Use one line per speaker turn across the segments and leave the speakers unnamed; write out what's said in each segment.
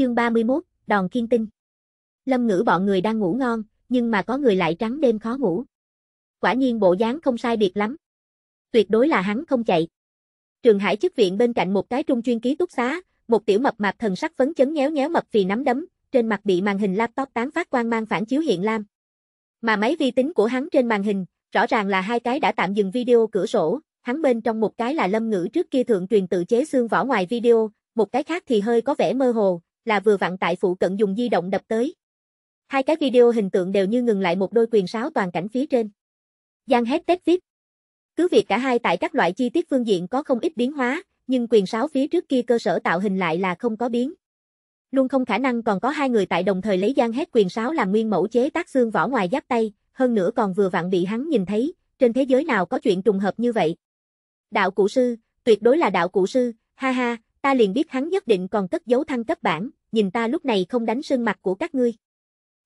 Chương 31, đòn kiên tinh. Lâm ngữ bọn người đang ngủ ngon, nhưng mà có người lại trắng đêm khó ngủ. Quả nhiên bộ dáng không sai biệt lắm. Tuyệt đối là hắn không chạy. Trường Hải chức viện bên cạnh một cái trung chuyên ký túc xá, một tiểu mập mạp thần sắc phấn chấn nhéo nhéo mập vì nắm đấm, trên mặt bị màn hình laptop tán phát quang mang phản chiếu hiện lam. Mà máy vi tính của hắn trên màn hình, rõ ràng là hai cái đã tạm dừng video cửa sổ, hắn bên trong một cái là lâm ngữ trước kia thượng truyền tự chế xương vỏ ngoài video, một cái khác thì hơi có vẻ mơ hồ, là vừa vặn tại phụ cận dùng di động đập tới. Hai cái video hình tượng đều như ngừng lại một đôi quyền sáo toàn cảnh phía trên. Giang hét tết viết. Cứ việc cả hai tại các loại chi tiết phương diện có không ít biến hóa, nhưng quyền sáo phía trước kia cơ sở tạo hình lại là không có biến. Luôn không khả năng còn có hai người tại đồng thời lấy Giang hét quyền sáo làm nguyên mẫu chế tác xương vỏ ngoài giáp tay, hơn nữa còn vừa vặn bị hắn nhìn thấy, trên thế giới nào có chuyện trùng hợp như vậy. Đạo cụ sư, tuyệt đối là đạo cụ sư, ha ha, ta liền biết hắn nhất định còn cất giấu thăng cấp bản, nhìn ta lúc này không đánh sưng mặt của các ngươi.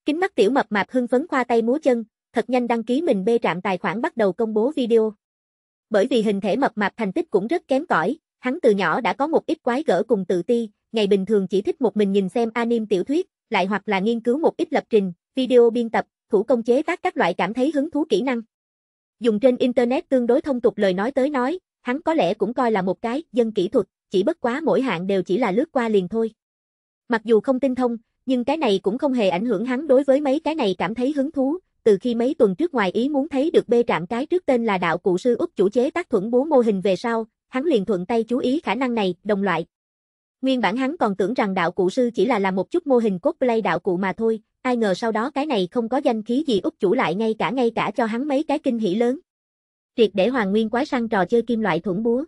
Kính mắt tiểu mập mạp hưng phấn khoa tay múa chân, thật nhanh đăng ký mình bê trạm tài khoản bắt đầu công bố video. Bởi vì hình thể mập mạp thành tích cũng rất kém cỏi, hắn từ nhỏ đã có một ít quái gở cùng tự ti, ngày bình thường chỉ thích một mình nhìn xem anime tiểu thuyết, lại hoặc là nghiên cứu một ít lập trình, video biên tập, thủ công chế tác các loại cảm thấy hứng thú kỹ năng. Dùng trên internet tương đối thông tục lời nói tới nói, hắn có lẽ cũng coi là một cái dân kỹ thuật, chỉ bất quá mỗi hạng đều chỉ là lướt qua liền thôi. Mặc dù không tinh thông, nhưng cái này cũng không hề ảnh hưởng hắn đối với mấy cái này cảm thấy hứng thú, từ khi mấy tuần trước ngoài ý muốn thấy được bê trạm cái trước tên là đạo cụ sư Úc chủ chế tác thuẫn búa mô hình về sau, hắn liền thuận tay chú ý khả năng này, đồng loại. Nguyên bản hắn còn tưởng rằng đạo cụ sư chỉ là làm một chút mô hình cosplay đạo cụ mà thôi, ai ngờ sau đó cái này không có danh khí gì Úc chủ lại ngay cả ngay cả cho hắn mấy cái kinh hỉ lớn. Triệt để hoàn nguyên quái săn trò chơi kim loại thuẫn búa.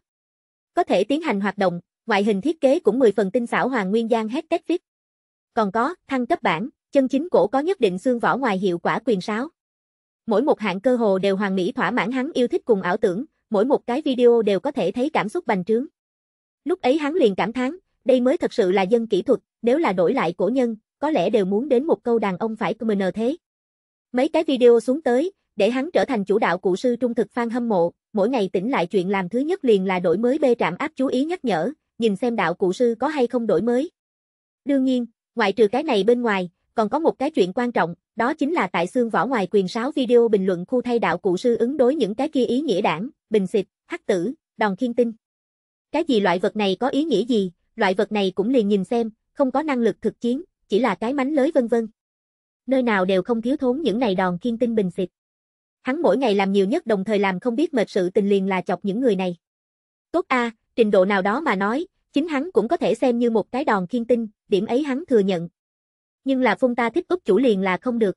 Có thể tiến hành hoạt động, Ngoại hình thiết kế cũng 10 phần tinh xảo Hoàng Nguyên Giang hết tết viết. Còn có, thăng cấp bản, chân chính cổ có nhất định xương vỏ ngoài hiệu quả quyền sáo. Mỗi một hạng cơ hồ đều hoàn mỹ thỏa mãn hắn yêu thích cùng ảo tưởng, mỗi một cái video đều có thể thấy cảm xúc bành trướng. Lúc ấy hắn liền cảm thán, đây mới thật sự là dân kỹ thuật, nếu là đổi lại cổ nhân, có lẽ đều muốn đến một câu đàn ông phải mình thế. Mấy cái video xuống tới, để hắn trở thành chủ đạo cụ sư trung thực fan hâm mộ, mỗi ngày tỉnh lại chuyện làm thứ nhất liền là đổi mới bê trạm áp chú ý nhắc nhở, nhìn xem đạo cụ sư có hay không đổi mới. Đương nhiên, ngoại trừ cái này bên ngoài, còn có một cái chuyện quan trọng, đó chính là tại xương võ ngoài quyền sáo video bình luận khu thay đạo cụ sư ứng đối những cái kia ý nghĩa đảng, bình xịt, hắc tử, đòn khiên tinh. Cái gì loại vật này có ý nghĩa gì, loại vật này cũng liền nhìn xem, không có năng lực thực chiến, chỉ là cái mánh lới vân vân. Nơi nào đều không thiếu thốn những này đòn khiên tinh bình xịt. Hắn mỗi ngày làm nhiều nhất đồng thời làm không biết mệt sự tình liền là chọc những người này. Tốt a, trình độ nào đó mà nói, chính hắn cũng có thể xem như một cái đòn khiên tinh, điểm ấy hắn thừa nhận. Nhưng là phong ta thích úp chủ liền là không được.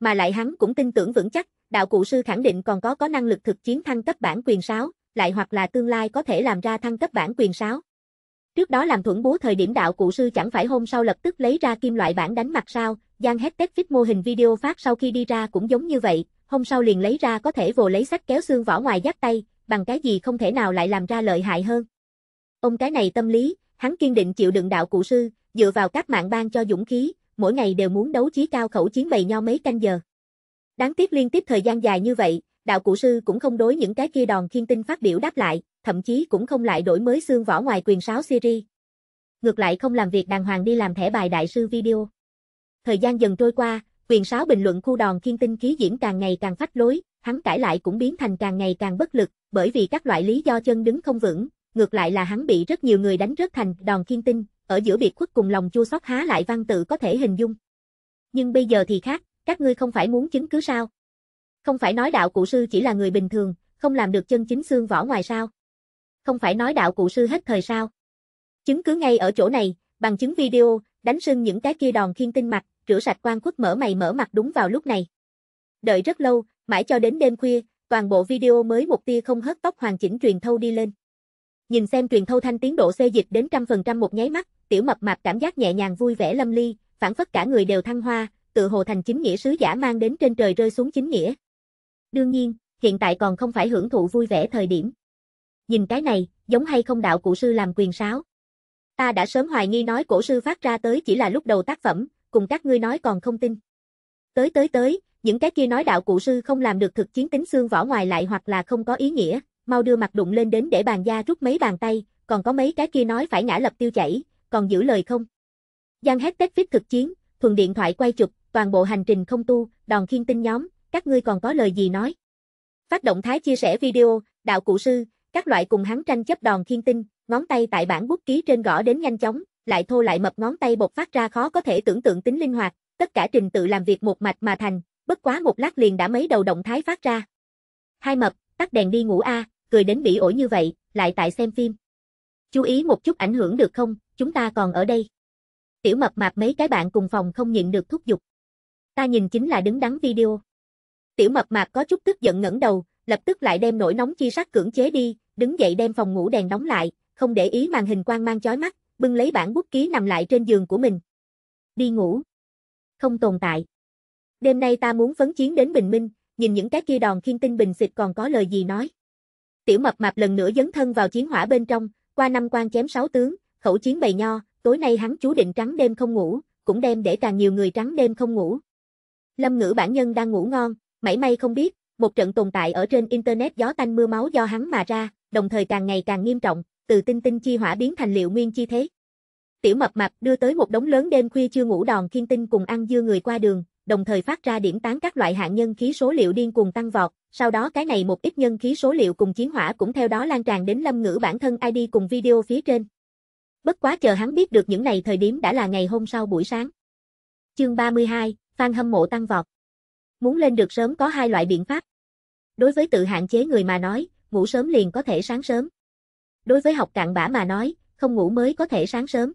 Mà lại hắn cũng tin tưởng vững chắc, đạo cụ sư khẳng định còn có có năng lực thực chiến thăng cấp bản quyền 6, lại hoặc là tương lai có thể làm ra thăng cấp bản quyền 6. Trước đó làm thuẫn búa thời điểm đạo cụ sư chẳng phải hôm sau lập tức lấy ra kim loại bản đánh mặt sao, Giang hết tết viết mô hình video phát sau khi đi ra cũng giống như vậy, hôm sau liền lấy ra có thể vồ lấy sách kéo xương vỏ ngoài giáp tay, bằng cái gì không thể nào lại làm ra lợi hại hơn. Ông cái này tâm lý, hắn kiên định chịu đựng đạo cụ sư, dựa vào các mạng ban cho dũng khí, mỗi ngày đều muốn đấu trí cao khẩu chiến bày nhau mấy canh giờ. Đáng tiếc liên tiếp thời gian dài như vậy, đạo cụ sư cũng không đối những cái kia đòn khiên tinh phát biểu đáp lại, thậm chí cũng không lại đổi mới xương vỏ ngoài quyền sáo series. Ngược lại không làm việc đàng hoàng đi làm thẻ bài đại sư video. Thời gian dần trôi qua, quyền sáo bình luận khu đòn khiên tinh khí diễn càng ngày càng phách lối, hắn cãi lại cũng biến thành càng ngày càng bất lực, bởi vì các loại lý do chân đứng không vững, ngược lại là hắn bị rất nhiều người đánh rất thành đòn khiên tinh, ở giữa biệt khuất cùng lòng chua xót há lại văn tự có thể hình dung. Nhưng bây giờ thì khác, các ngươi không phải muốn chứng cứ sao? Không phải nói đạo cụ sư chỉ là người bình thường, không làm được chân chính xương vỏ ngoài sao? Không phải nói đạo cụ sư hết thời sao? Chứng cứ ngay ở chỗ này, bằng chứng video, đánh sưng những cái kia đòn khiên tinh mặt, rửa sạch quan khuất mở mày mở mặt đúng vào lúc này. Đợi rất lâu, Mãi cho đến đêm khuya, toàn bộ video mới một tia không hớt tóc hoàn chỉnh truyền thâu đi lên. Nhìn xem truyền thâu thanh tiến độ xê dịch đến trăm phần trăm một nháy mắt, tiểu mập mạp cảm giác nhẹ nhàng vui vẻ lâm ly, phản phất cả người đều thăng hoa, tự hồ thành chính nghĩa sứ giả mang đến trên trời rơi xuống chính nghĩa. Đương nhiên, hiện tại còn không phải hưởng thụ vui vẻ thời điểm. Nhìn cái này, giống hay không đạo cụ sư làm quyền sáo. Ta đã sớm hoài nghi nói cổ sư phát ra tới chỉ là lúc đầu tác phẩm, cùng các ngươi nói còn không tin. Tới tới tới, những cái kia nói đạo cụ sư không làm được thực chiến tính xương vỏ ngoài lại hoặc là không có ý nghĩa, mau đưa mặt đụng lên đến để bàn gia rút mấy bàn tay, còn có mấy cái kia nói phải ngã lập tiêu chảy, còn giữ lời không. Giang hét tết viết thực chiến, thuần điện thoại quay chụp, toàn bộ hành trình không tu, đòn khiên tinh nhóm, các ngươi còn có lời gì nói. Phát động thái chia sẻ video, đạo cụ sư, các loại cùng hắn tranh chấp đòn khiên tinh, ngón tay tại bản bút ký trên gõ đến nhanh chóng, lại thô lại mập ngón tay bột phát ra khó có thể tưởng tượng tính linh hoạt, tất cả trình tự làm việc một mạch mà thành, bất quá một lát liền đã mấy đầu động thái phát ra. Hai mập, tắt đèn đi ngủ a, cười đến bị ổi như vậy, lại tại xem phim. Chú ý một chút ảnh hưởng được không, chúng ta còn ở đây. Tiểu mập mạp mấy cái bạn cùng phòng không nhịn được thúc giục. Ta nhìn chính là đứng đắn video. Tiểu mập mạp có chút tức giận ngẩng đầu, lập tức lại đem nổi nóng chi sắc cưỡng chế đi, đứng dậy đem phòng ngủ đèn đóng lại, không để ý màn hình quang mang chói mắt, bưng lấy bản bút ký nằm lại trên giường của mình. Đi ngủ. Không tồn tại. Đêm nay ta muốn phấn chiến đến bình minh, nhìn những cái kia đòn khiên tinh bình xịt còn có lời gì nói. Tiểu mập mạp lần nữa dấn thân vào chiến hỏa bên trong, qua năm quan chém sáu tướng, khẩu chiến bày nho, tối nay hắn chú định trắng đêm không ngủ, cũng đem để càng nhiều người trắng đêm không ngủ. Lâm ngữ bản nhân đang ngủ ngon, mảy may không biết, một trận tồn tại ở trên Internet gió tanh mưa máu do hắn mà ra, đồng thời càng ngày càng nghiêm trọng, từ tinh tinh chi hỏa biến thành liệu nguyên chi thế. Tiểu mập mạp đưa tới một đống lớn đêm khuya chưa ngủ đòn khiên tinh cùng ăn dưa người qua đường, đồng thời phát ra điểm tán các loại hạng nhân khí số liệu điên cuồng tăng vọt, sau đó cái này một ít nhân khí số liệu cùng chiến hỏa cũng theo đó lan tràn đến lâm ngữ bản thân ID cùng video phía trên. Bất quá chờ hắn biết được những này thời điểm đã là ngày hôm sau buổi sáng. Chương 32, Phan hâm mộ tăng vọt. Muốn lên được sớm có hai loại biện pháp. Đối với tự hạn chế người mà nói, ngủ sớm liền có thể sáng sớm. Đối với học cạn bã mà nói, không ngủ mới có thể sáng sớm.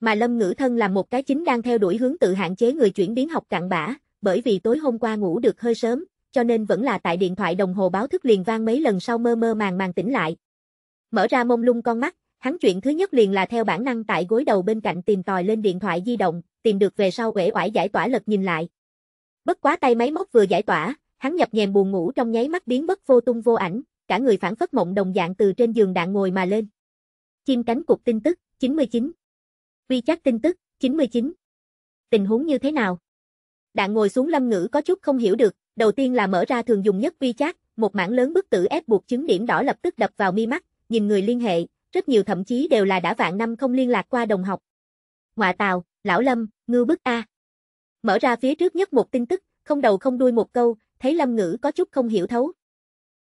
Mà Lâm Ngữ Thân là một cái chính đang theo đuổi hướng tự hạn chế người chuyển biến học cặn bã, bởi vì tối hôm qua ngủ được hơi sớm, cho nên vẫn là tại điện thoại đồng hồ báo thức liền vang mấy lần sau mơ mơ màng màng tỉnh lại. Mở ra mông lung con mắt, hắn chuyện thứ nhất liền là theo bản năng tại gối đầu bên cạnh tìm tòi lên điện thoại di động, tìm được về sau uể oải giải tỏa lật nhìn lại. Bất quá tay máy móc vừa giải tỏa, hắn nhập nhèm buồn ngủ trong nháy mắt biến mất vô tung vô ảnh, cả người phản phất mộng đồng dạng từ trên giường đạn ngồi mà lên. Chim cánh cục tin tức, 99 Vi WeChat tin tức, 99. Tình huống như thế nào? Đạn ngồi xuống lâm ngữ có chút không hiểu được, đầu tiên là mở ra thường dùng nhất Vi WeChat, một mảng lớn bức tử ép buộc chứng điểm đỏ lập tức đập vào mi mắt, nhìn người liên hệ, rất nhiều thậm chí đều là đã vạn năm không liên lạc qua đồng học. Ngoạ tào, lão lâm, ngư bức A. Mở ra phía trước nhất một tin tức, không đầu không đuôi một câu, thấy lâm ngữ có chút không hiểu thấu.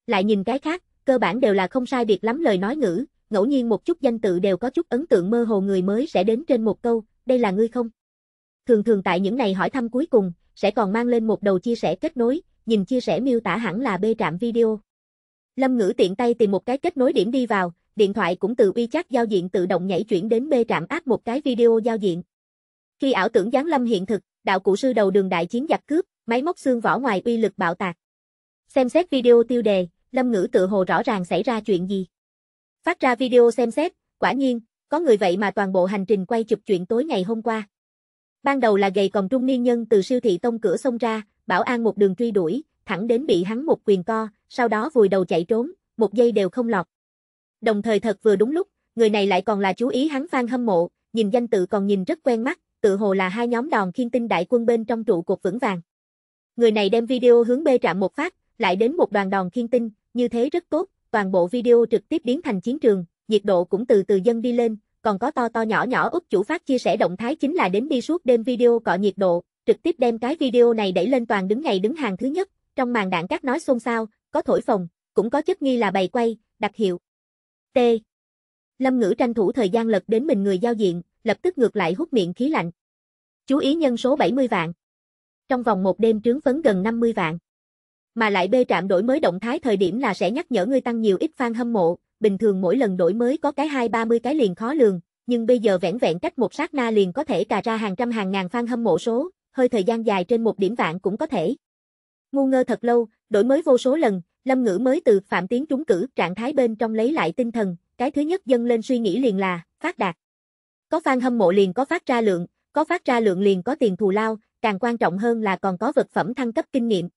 Lại nhìn cái khác, cơ bản đều là không sai biệt lắm lời nói ngữ, ngẫu nhiên một chút danh tự đều có chút ấn tượng mơ hồ người mới sẽ đến trên một câu, đây là ngươi không? Thường thường tại những này hỏi thăm cuối cùng, sẽ còn mang lên một đầu chia sẻ kết nối, nhìn chia sẻ miêu tả hẳn là B trạm video. Lâm Ngữ tiện tay tìm một cái kết nối điểm đi vào, điện thoại cũng từ chắc giao diện tự động nhảy chuyển đến B trạm áp một cái video giao diện. Khi ảo tưởng gián lâm hiện thực, đạo cụ sư đầu đường đại chiến giặc cướp, máy móc xương vỏ ngoài uy lực bạo tạc. Xem xét video tiêu đề, Lâm Ngữ tự hồ rõ ràng xảy ra chuyện gì. Phát ra video xem xét, quả nhiên, có người vậy mà toàn bộ hành trình quay chụp chuyện tối ngày hôm qua. Ban đầu là gầy còn trung niên nhân từ siêu thị tông cửa xông ra, bảo an một đường truy đuổi, thẳng đến bị hắn một quyền co, sau đó vùi đầu chạy trốn, một giây đều không lọt. Đồng thời thật vừa đúng lúc, người này lại còn là chú ý hắn fan hâm mộ, nhìn danh tự còn nhìn rất quen mắt, tự hồ là hai nhóm đòn khiên tinh đại quân bên trong trụ cột vững vàng. Người này đem video hướng bê trạm một phát, lại đến một đoàn đòn khiên tinh, như thế rất tốt, toàn bộ video trực tiếp biến thành chiến trường, nhiệt độ cũng từ từ dâng đi lên, còn có to to nhỏ nhỏ Úc chủ phát chia sẻ động thái chính là đến đi suốt đêm video cọ nhiệt độ, trực tiếp đem cái video này đẩy lên toàn đứng ngày đứng hàng thứ nhất, trong màn đạn các nói xôn xao, có thổi phồng, cũng có chất nghi là bày quay, đặc hiệu. T. Lâm Ngữ tranh thủ thời gian lật đến mình người giao diện, lập tức ngược lại hút miệng khí lạnh. Chú ý nhân số 70 vạn. Trong vòng một đêm trướng phấn gần 50 vạn mà lại bê trạm đổi mới động thái thời điểm là sẽ nhắc nhở ngươi tăng nhiều ít fan hâm mộ, bình thường mỗi lần đổi mới có cái 2-30 cái liền khó lường, nhưng bây giờ vẻn vẹn cách một sát na liền có thể cà ra hàng trăm hàng ngàn fan hâm mộ số, hơi thời gian dài trên một điểm vạn cũng có thể. Ngu ngơ thật lâu, đổi mới vô số lần, Lâm Ngữ mới từ phạm tiến trúng cử trạng thái bên trong lấy lại tinh thần, cái thứ nhất dâng lên suy nghĩ liền là, phát đạt. Có fan hâm mộ liền có phát ra lượng, có phát ra lượng liền có tiền thù lao, càng quan trọng hơn là còn có vật phẩm thăng cấp kinh nghiệm,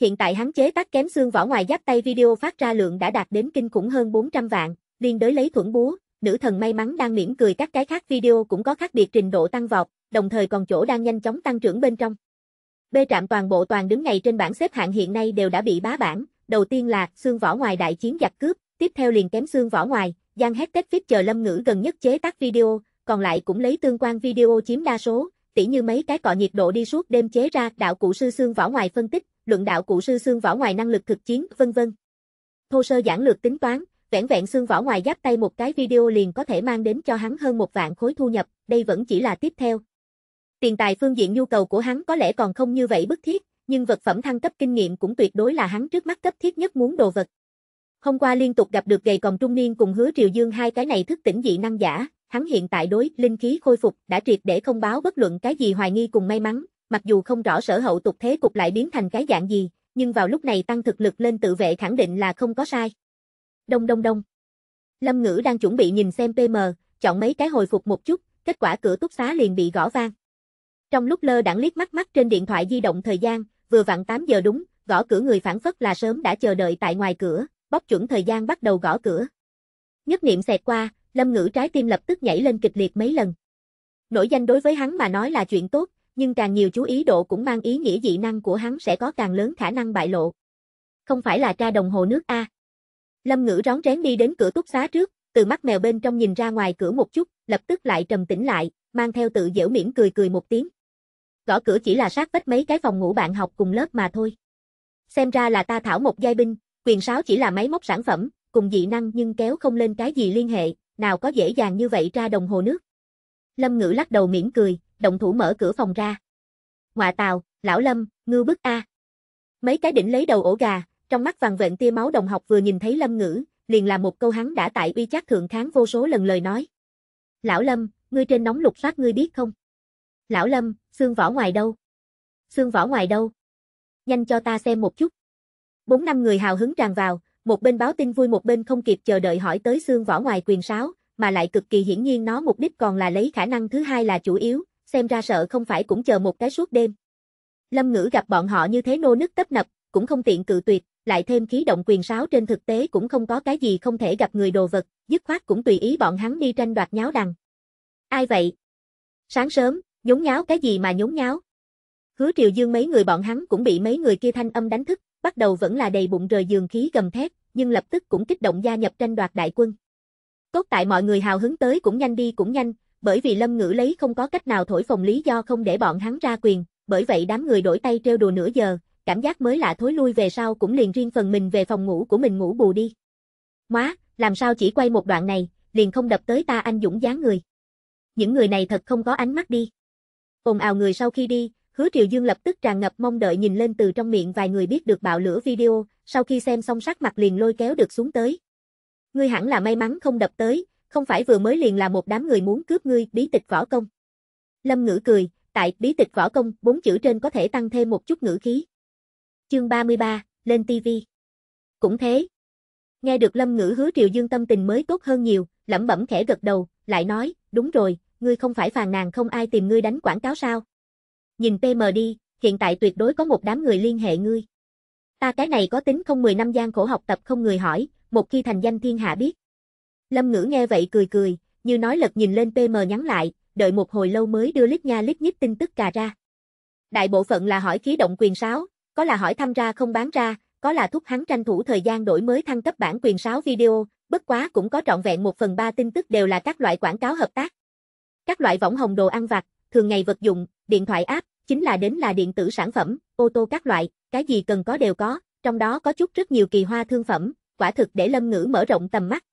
Hiện tại hắn chế tác kém xương vỏ ngoài giáp tay video phát ra lượng đã đạt đến kinh khủng hơn 400 vạn, liên đối lấy thuẫn búa, nữ thần may mắn đang mỉm cười các cái khác video cũng có khác biệt trình độ tăng vọt, đồng thời còn chỗ đang nhanh chóng tăng trưởng bên trong. B trạm toàn bộ toàn đứng ngày trên bảng xếp hạng hiện nay đều đã bị bá bảng, đầu tiên là xương vỏ ngoài đại chiến giặc cướp, tiếp theo liền kém xương vỏ ngoài, Giang hét tết viết chờ Lâm Ngữ gần nhất chế tác video, còn lại cũng lấy tương quan video chiếm đa số, tỉ như mấy cái cọ nhiệt độ đi suốt đêm chế ra đạo cụ sư xương vỏ ngoài phân tích, luận đạo cụ sư xương vỏ ngoài năng lực thực chiến, vân vân. Thô sơ giản lược tính toán, vẻn vẹn xương vỏ ngoài giáp tay một cái video liền có thể mang đến cho hắn hơn một vạn khối thu nhập, đây vẫn chỉ là tiếp theo. Tiền tài phương diện nhu cầu của hắn có lẽ còn không như vậy bức thiết, nhưng vật phẩm thăng cấp kinh nghiệm cũng tuyệt đối là hắn trước mắt cấp thiết nhất muốn đồ vật. Hôm qua liên tục gặp được gầy còn trung niên cùng hứa triều dương hai cái này thức tỉnh dị năng giả, hắn hiện tại đối linh khí khôi phục đã triệt để không báo bất luận cái gì hoài nghi cùng may mắn, mặc dù không rõ sở hậu tục thế cục lại biến thành cái dạng gì, nhưng vào lúc này tăng thực lực lên tự vệ khẳng định là không có sai. Đông đông đông. Lâm Ngữ đang chuẩn bị nhìn xem PM, chọn mấy cái hồi phục một chút, kết quả cửa túc xá liền bị gõ vang. Trong lúc lơ đãng liếc mắt mắt trên điện thoại di động thời gian, vừa vặn 8 giờ đúng, gõ cửa người phản phất là sớm đã chờ đợi tại ngoài cửa, bóc chuẩn thời gian bắt đầu gõ cửa. Nhất niệm xẹt qua, Lâm Ngữ trái tim lập tức nhảy lên kịch liệt mấy lần. Nổi danh đối với hắn mà nói là chuyện tốt, nhưng càng nhiều chú ý độ cũng mang ý nghĩa dị năng của hắn sẽ có càng lớn khả năng bại lộ. Không phải là tra đồng hồ nước A. Lâm ngữ rón rén đi đến cửa túc xá trước, từ mắt mèo bên trong nhìn ra ngoài cửa một chút, lập tức lại trầm tĩnh lại, mang theo tự dễu miễn cười cười một tiếng. Gõ cửa chỉ là sát vách mấy cái phòng ngủ bạn học cùng lớp mà thôi. Xem ra là ta thảo một giai binh, quyền sáo chỉ là máy móc sản phẩm, cùng dị năng nhưng kéo không lên cái gì liên hệ, nào có dễ dàng như vậy ra đồng hồ nước. Lâm Ngữ lắc đầu mỉm cười, động thủ mở cửa phòng ra. Ngoạ tàu, lão lâm, ngư bức A. Mấy cái đỉnh lấy đầu ổ gà, trong mắt vàng vện tia máu đồng học vừa nhìn thấy lâm ngữ, liền là một câu hắn đã tại uy chắc thượng kháng vô số lần lời nói. Lão lâm, ngươi trên nóng lục soát ngươi biết không? Lão lâm, xương vỏ ngoài đâu? Xương vỏ ngoài đâu? Nhanh cho ta xem một chút. Bốn năm người hào hứng tràn vào, một bên báo tin vui một bên không kịp chờ đợi hỏi tới xương vỏ ngoài quyền sáo, mà lại cực kỳ hiển nhiên nó mục đích còn là lấy khả năng thứ hai là chủ yếu, xem ra sợ không phải cũng chờ một cái suốt đêm. Lâm Ngữ gặp bọn họ như thế nô nức tấp nập, cũng không tiện cự tuyệt, lại thêm khí động quyền sáo trên thực tế cũng không có cái gì không thể gặp người đồ vật, dứt khoát cũng tùy ý bọn hắn đi tranh đoạt nháo đằng. Ai vậy? Sáng sớm, nhốn nháo cái gì mà nhốn nháo? Hứa Triều Dương mấy người bọn hắn cũng bị mấy người kia thanh âm đánh thức, bắt đầu vẫn là đầy bụng rời giường khí gầm thét, nhưng lập tức cũng kích động gia nhập tranh đoạt đại quân. Cốt tại mọi người hào hứng tới cũng nhanh đi cũng nhanh, bởi vì Lâm Ngữ lấy không có cách nào thổi phồng lý do không để bọn hắn ra quyền, bởi vậy đám người đổi tay trêu đùa nửa giờ, cảm giác mới lạ thối lui về sau cũng liền riêng phần mình về phòng ngủ của mình ngủ bù đi. Má, làm sao chỉ quay một đoạn này, liền không đập tới ta anh dũng dáng người. Những người này thật không có ánh mắt đi. Ồn ào người sau khi đi, Hứa Triều Dương lập tức tràn ngập mong đợi nhìn lên từ trong miệng vài người biết được bạo lửa video, sau khi xem xong sắc mặt liền lôi kéo được xuống tới. Ngươi hẳn là may mắn không đập tới, không phải vừa mới liền là một đám người muốn cướp ngươi bí tịch võ công. Lâm Ngữ cười, tại bí tịch võ công, bốn chữ trên có thể tăng thêm một chút ngữ khí. Chương 33, lên TV. Cũng thế. Nghe được Lâm Ngữ hứa Triều Dương tâm tình mới tốt hơn nhiều, lẩm bẩm khẽ gật đầu, lại nói, đúng rồi, ngươi không phải phàn nàn không ai tìm ngươi đánh quảng cáo sao? Nhìn PM đi, hiện tại tuyệt đối có một đám người liên hệ ngươi. Ta cái này có tính không 10 năm gian khổ học tập không người hỏi, một khi thành danh thiên hạ biết. Lâm Ngữ nghe vậy cười cười, như nói lật nhìn lên PM nhắn lại, đợi một hồi lâu mới đưa lít nha lít nhít tin tức cà ra. Đại bộ phận là hỏi khí động quyền sáo, có là hỏi thăm ra không bán ra, có là thúc hắn tranh thủ thời gian đổi mới thăng cấp bản quyền sáo video, bất quá cũng có trọn vẹn một phần ba tin tức đều là các loại quảng cáo hợp tác. Các loại võng hồng đồ ăn vặt, thường ngày vật dụng, điện thoại app, chính là đến là điện tử sản phẩm, ô tô các loại, cái gì cần có đều có, trong đó có chút rất nhiều kỳ hoa thương phẩm, quả thực để Lâm Ngữ mở rộng tầm mắt.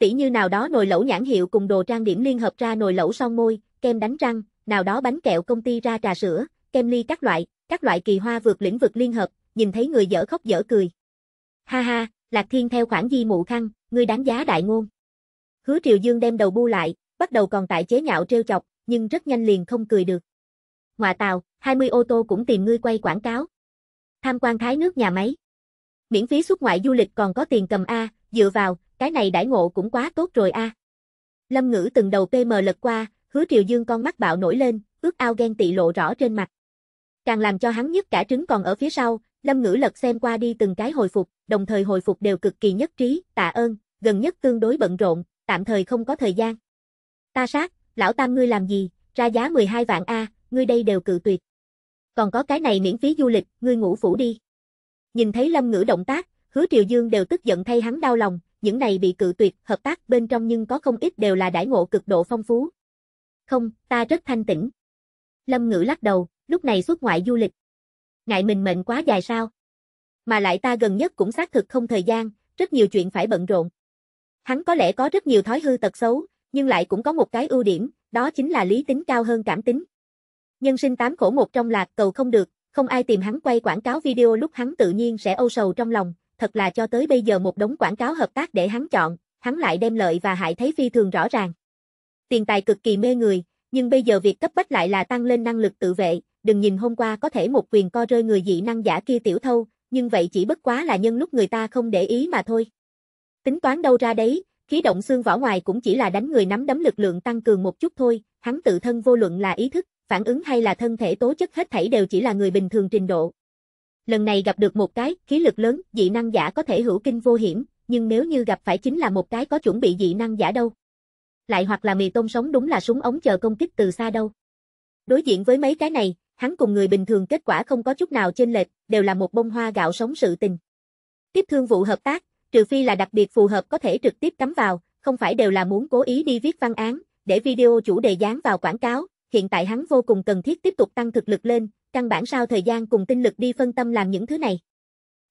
Tỷ như nào đó nồi lẩu nhãn hiệu cùng đồ trang điểm liên hợp ra nồi lẩu son môi, kem đánh răng, nào đó bánh kẹo công ty ra trà sữa, kem ly các loại, các loại kỳ hoa vượt lĩnh vực liên hợp, nhìn thấy người dở khóc dở cười. Ha ha, Lạc Thiên theo khoản di mụ khăn, ngươi đáng giá đại ngôn. Hứa Triều Dương đem đầu bu lại, bắt đầu còn tại chế nhạo trêu chọc, nhưng rất nhanh liền không cười được. Ngoà tàu, 20 ô tô cũng tìm ngươi quay quảng cáo. Tham quan thái nước nhà máy. Miễn phí xuất ngoại du lịch còn có tiền cầm A, dựa vào, cái này đãi ngộ cũng quá tốt rồi a. À. Lâm Ngữ từng đầu PM lật qua, hứa triều dương con mắt bạo nổi lên, ước ao ghen tị lộ rõ trên mặt. Càng làm cho hắn nhất cả trứng còn ở phía sau, Lâm Ngữ lật xem qua đi từng cái hồi phục, đồng thời hồi phục đều cực kỳ nhất trí, tạ ơn, gần nhất tương đối bận rộn, tạm thời không có thời gian. Ta sát, lão tam ngươi làm gì, ra giá 12 vạn A, ngươi đây đều cự tuyệt. Còn có cái này miễn phí du lịch, ngươi ngủ phủ đi. Nhìn thấy Lâm Ngữ động tác, hứa triều dương đều tức giận thay hắn đau lòng, những này bị cự tuyệt, hợp tác bên trong nhưng có không ít đều là đãi ngộ cực độ phong phú. Không, ta rất thanh tĩnh. Lâm Ngữ lắc đầu, lúc này xuất ngoại du lịch. Ngại mình mệnh quá dài sao? Mà lại ta gần nhất cũng xác thực không thời gian, rất nhiều chuyện phải bận rộn. Hắn có lẽ có rất nhiều thói hư tật xấu, nhưng lại cũng có một cái ưu điểm, đó chính là lý tính cao hơn cảm tính. Nhân sinh tám khổ một trong lạc cầu không được, không ai tìm hắn quay quảng cáo video lúc hắn tự nhiên sẽ âu sầu trong lòng, thật là cho tới bây giờ một đống quảng cáo hợp tác để hắn chọn, hắn lại đem lợi và hại thấy phi thường rõ ràng. Tiền tài cực kỳ mê người, nhưng bây giờ việc cấp bách lại là tăng lên năng lực tự vệ, đừng nhìn hôm qua có thể một quyền co rơi người dị năng giả kia tiểu thâu, nhưng vậy chỉ bất quá là nhân lúc người ta không để ý mà thôi. Tính toán đâu ra đấy, khí động xương vỏ ngoài cũng chỉ là đánh người nắm đấm lực lượng tăng cường một chút thôi, hắn tự thân vô luận là ý thức, phản ứng hay là thân thể tố chất hết thảy đều chỉ là người bình thường trình độ, Lần này gặp được một cái, khí lực lớn, dị năng giả có thể hữu kinh vô hiểm, nhưng nếu như gặp phải chính là một cái có chuẩn bị dị năng giả đâu. Lại hoặc là mì tôm sống đúng là súng ống chờ công kích từ xa đâu. Đối diện với mấy cái này, hắn cùng người bình thường kết quả không có chút nào chênh lệch, đều là một bông hoa gạo sống sự tình. Tiếp thương vụ hợp tác, trừ phi là đặc biệt phù hợp có thể trực tiếp cắm vào, không phải đều là muốn cố ý đi viết văn án, để video chủ đề dán vào quảng cáo, hiện tại hắn vô cùng cần thiết tiếp tục tăng thực lực lên, căn bản sao thời gian cùng tinh lực đi phân tâm làm những thứ này.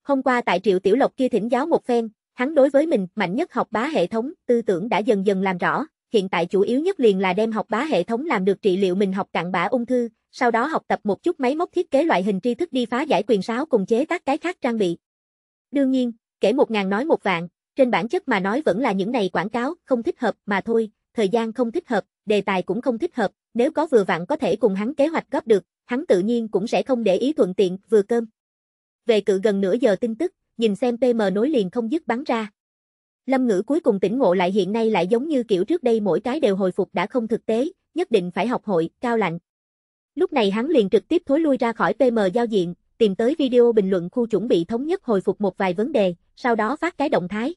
Hôm qua tại Triệu Tiểu Lộc kia thỉnh giáo một phen, hắn đối với mình mạnh nhất học bá hệ thống, tư tưởng đã dần dần làm rõ, hiện tại chủ yếu nhất liền là đem học bá hệ thống làm được trị liệu mình học cặn bã ung thư, sau đó học tập một chút máy móc thiết kế loại hình tri thức đi phá giải quyền sáo cùng chế tác cái khác trang bị. Đương nhiên, kể một ngàn nói một vạn, trên bản chất mà nói vẫn là những này quảng cáo không thích hợp mà thôi, thời gian không thích hợp, đề tài cũng không thích hợp, nếu có vừa vặn có thể cùng hắn kế hoạch góp được, hắn tự nhiên cũng sẽ không để ý thuận tiện vừa cơm. Về cự gần nửa giờ tin tức, nhìn xem PM nối liền không dứt bắn ra. Lâm ngữ cuối cùng tỉnh ngộ lại hiện nay lại giống như kiểu trước đây mỗi cái đều hồi phục đã không thực tế, nhất định phải học hội, cao lạnh. Lúc này hắn liền trực tiếp thối lui ra khỏi PM giao diện, tìm tới video bình luận khu chuẩn bị thống nhất hồi phục một vài vấn đề, sau đó phát cái động thái.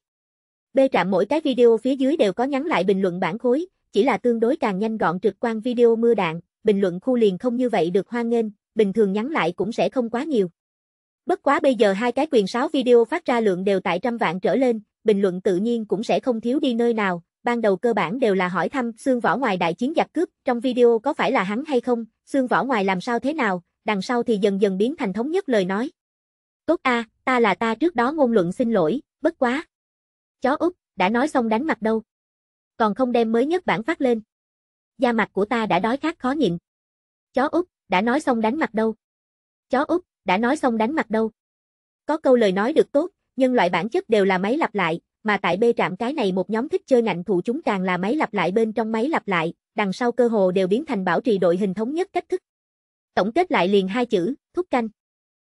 B trạm mỗi cái video phía dưới đều có nhắn lại bình luận bản khối, chỉ là tương đối càng nhanh gọn trực quan video mưa đạn, bình luận khu liền không như vậy được hoan nghênh, bình thường nhắn lại cũng sẽ không quá nhiều. Bất quá bây giờ hai cái quyền sáo video phát ra lượng đều tại trăm vạn trở lên, bình luận tự nhiên cũng sẽ không thiếu đi nơi nào, ban đầu cơ bản đều là hỏi thăm xương võ ngoài đại chiến giặc cướp, trong video có phải là hắn hay không, xương võ ngoài làm sao thế nào, đằng sau thì dần dần biến thành thống nhất lời nói. Tốt a, ta là ta trước đó ngôn luận xin lỗi, bất quá. Chó Úc, đã nói xong đánh mặt đâu. Còn không đem mới nhất bản phát lên da mặt của ta đã đói khát khó nhịn. Chó Úc, đã nói xong đánh mặt đâu. Chó Úc, đã nói xong đánh mặt đâu. Có câu lời nói được tốt, nhưng loại bản chất đều là máy lặp lại, mà tại B trạm cái này một nhóm thích chơi ngạnh thụ chúng càng là máy lặp lại bên trong máy lặp lại, đằng sau cơ hồ đều biến thành bảo trì đội hình thống nhất cách thức. Tổng kết lại liền hai chữ, thúc canh.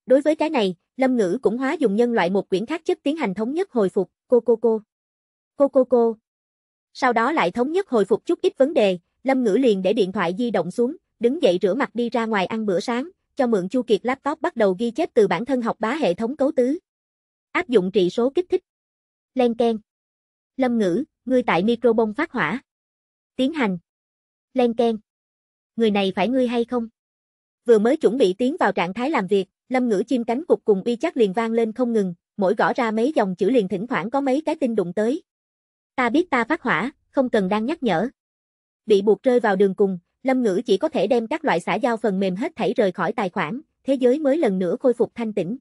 Đối với cái này, Lâm Ngữ cũng hóa dùng nhân loại một quyển khác chất tiến hành thống nhất hồi phục, cô cô cô. Cô cô cô. Sau đó lại thống nhất hồi phục chút ít vấn đề, Lâm Ngữ liền để điện thoại di động xuống, đứng dậy rửa mặt đi ra ngoài ăn bữa sáng, cho mượn Chu Kiệt laptop bắt đầu ghi chép từ bản thân học bá hệ thống cấu tứ. Áp dụng trị số kích thích. Len ken. Lâm Ngữ, ngươi tại micro microbong phát hỏa. Tiến hành. Len ken. Người này phải ngươi hay không? Vừa mới chuẩn bị tiến vào trạng thái làm việc, Lâm Ngữ chim cánh cục cùng uy chắc liền vang lên không ngừng, mỗi gõ ra mấy dòng chữ liền thỉnh thoảng có mấy cái tin đụng tới. Ta biết ta phát hỏa, không cần đang nhắc nhở bị buộc rơi vào đường cùng, Lâm Ngữ chỉ có thể đem các loại xã giao phần mềm hết thảy rời khỏi tài khoản, thế giới mới lần nữa khôi phục thanh tĩnh.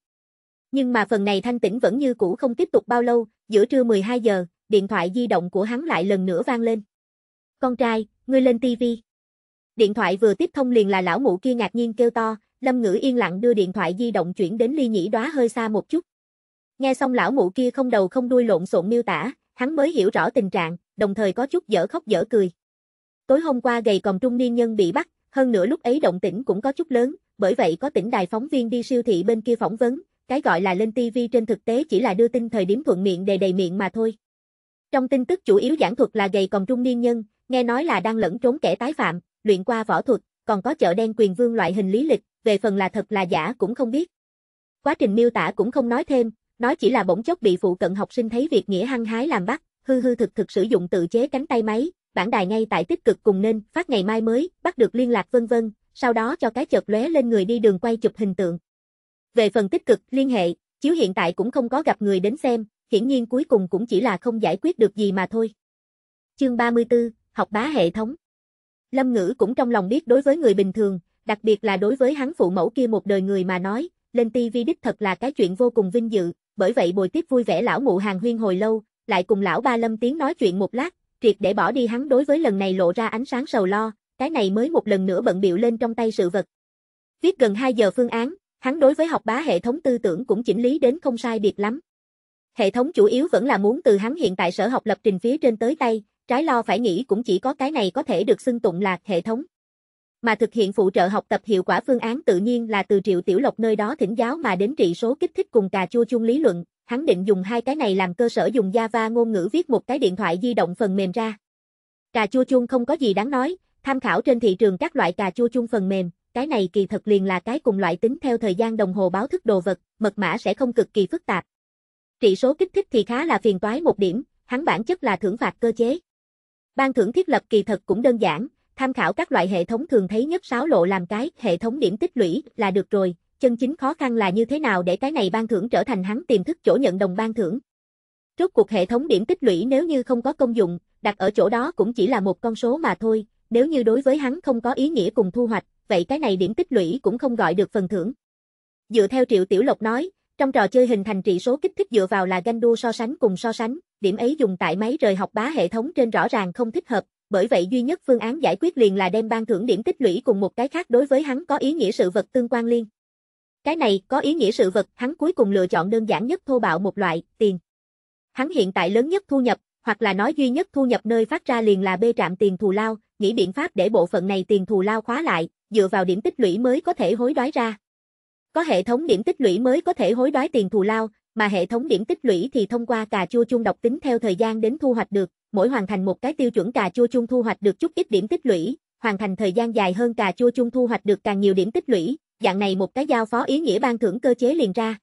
Nhưng mà phần này thanh tĩnh vẫn như cũ không tiếp tục bao lâu, giữa trưa 12 giờ, điện thoại di động của hắn lại lần nữa vang lên. Con trai, ngươi lên tivi. Điện thoại vừa tiếp thông liền là lão mụ kia ngạc nhiên kêu to, Lâm Ngữ yên lặng đưa điện thoại di động chuyển đến ly nhĩ đóa hơi xa một chút. Nghe xong lão mụ kia không đầu không đuôi lộn xộn miêu tả, hắn mới hiểu rõ tình trạng, đồng thời có chút dở khóc dở cười. Tối hôm qua gầy còng trung niên nhân bị bắt, hơn nữa lúc ấy động tĩnh cũng có chút lớn, bởi vậy có tỉnh đài phóng viên đi siêu thị bên kia phỏng vấn, cái gọi là lên TV trên thực tế chỉ là đưa tin thời điểm thuận miệng đề đầy miệng mà thôi. Trong tin tức chủ yếu giảng thuật là gầy còng trung niên nhân, nghe nói là đang lẫn trốn kẻ tái phạm, luyện qua võ thuật, còn có chợ đen quyền vương loại hình lý lịch, về phần là thật là giả cũng không biết. Quá trình miêu tả cũng không nói thêm, nói chỉ là bỗng chốc bị phụ cận học sinh thấy việc nghĩa hăng hái làm bắt, hư hư thực thực sử dụng tự chế cánh tay máy, bản đài ngay tại tích cực cùng nên, phát ngày mai mới, bắt được liên lạc vân vân, sau đó cho cái chợt lóe lên người đi đường quay chụp hình tượng. Về phần tích cực, liên hệ, chiếu hiện tại cũng không có gặp người đến xem, hiển nhiên cuối cùng cũng chỉ là không giải quyết được gì mà thôi. Chương 34, học bá hệ thống. Lâm Ngữ cũng trong lòng biết đối với người bình thường, đặc biệt là đối với hắn phụ mẫu kia một đời người mà nói, lên tivi đích thật là cái chuyện vô cùng vinh dự, bởi vậy bồi tiếp vui vẻ lão mụ hàng huyên hồi lâu, lại cùng lão ba Lâm tiếng nói chuyện một lát, triệt để bỏ đi hắn đối với lần này lộ ra ánh sáng sầu lo, cái này mới một lần nữa bận biệu lên trong tay sự vật. Viết gần 2 giờ phương án, hắn đối với học bá hệ thống tư tưởng cũng chỉnh lý đến không sai biệt lắm. Hệ thống chủ yếu vẫn là muốn từ hắn hiện tại sở học lập trình phía trên tới tay, trái lo phải nghĩ cũng chỉ có cái này có thể được xưng tụng là hệ thống. Mà thực hiện phụ trợ học tập hiệu quả phương án tự nhiên là từ Triệu Tiểu Lộc nơi đó thỉnh giáo mà đến trị số kích thích cùng cà chua chung lý luận, hắn định dùng hai cái này làm cơ sở dùng Java ngôn ngữ viết một cái điện thoại di động phần mềm ra. Cà chua chuông không có gì đáng nói, tham khảo trên thị trường các loại cà chua chuông phần mềm, cái này kỳ thật liền là cái cùng loại tính theo thời gian đồng hồ báo thức đồ vật, mật mã sẽ không cực kỳ phức tạp. Trị số kích thích thì khá là phiền toái một điểm, hắn bản chất là thưởng phạt cơ chế. Ban thưởng thiết lập kỳ thật cũng đơn giản, tham khảo các loại hệ thống thường thấy nhất sáu lộ làm cái hệ thống điểm tích lũy là được rồi, chân chính khó khăn là như thế nào để cái này ban thưởng trở thành hắn tiềm thức chỗ nhận đồng ban thưởng. Rốt cuộc hệ thống điểm tích lũy nếu như không có công dụng, đặt ở chỗ đó cũng chỉ là một con số mà thôi, nếu như đối với hắn không có ý nghĩa cùng thu hoạch, vậy cái này điểm tích lũy cũng không gọi được phần thưởng. Dựa theo Triệu Tiểu Lộc nói, trong trò chơi hình thành trị số kích thích dựa vào là ganh đua so sánh cùng so sánh, điểm ấy dùng tại máy rời học bá hệ thống trên rõ ràng không thích hợp, bởi vậy duy nhất phương án giải quyết liền là đem ban thưởng điểm tích lũy cùng một cái khác đối với hắn có ý nghĩa sự vật tương quan liên. Cái này có ý nghĩa sự vật, hắn cuối cùng lựa chọn đơn giản nhất thô bạo một loại, tiền. Hắn hiện tại lớn nhất thu nhập, hoặc là nói duy nhất thu nhập nơi phát ra liền là bê trạm tiền thù lao, nghĩ biện pháp để bộ phận này tiền thù lao khóa lại, dựa vào điểm tích lũy mới có thể hối đoái ra. Có hệ thống điểm tích lũy mới có thể hối đoái tiền thù lao, mà hệ thống điểm tích lũy thì thông qua cà chua chung độc tính theo thời gian đến thu hoạch được, mỗi hoàn thành một cái tiêu chuẩn cà chua chung thu hoạch được chút ít điểm tích lũy, hoàn thành thời gian dài hơn cà chua chung thu hoạch được càng nhiều điểm tích lũy, dạng này một cái giao phó ý nghĩa ban thưởng cơ chế liền ra.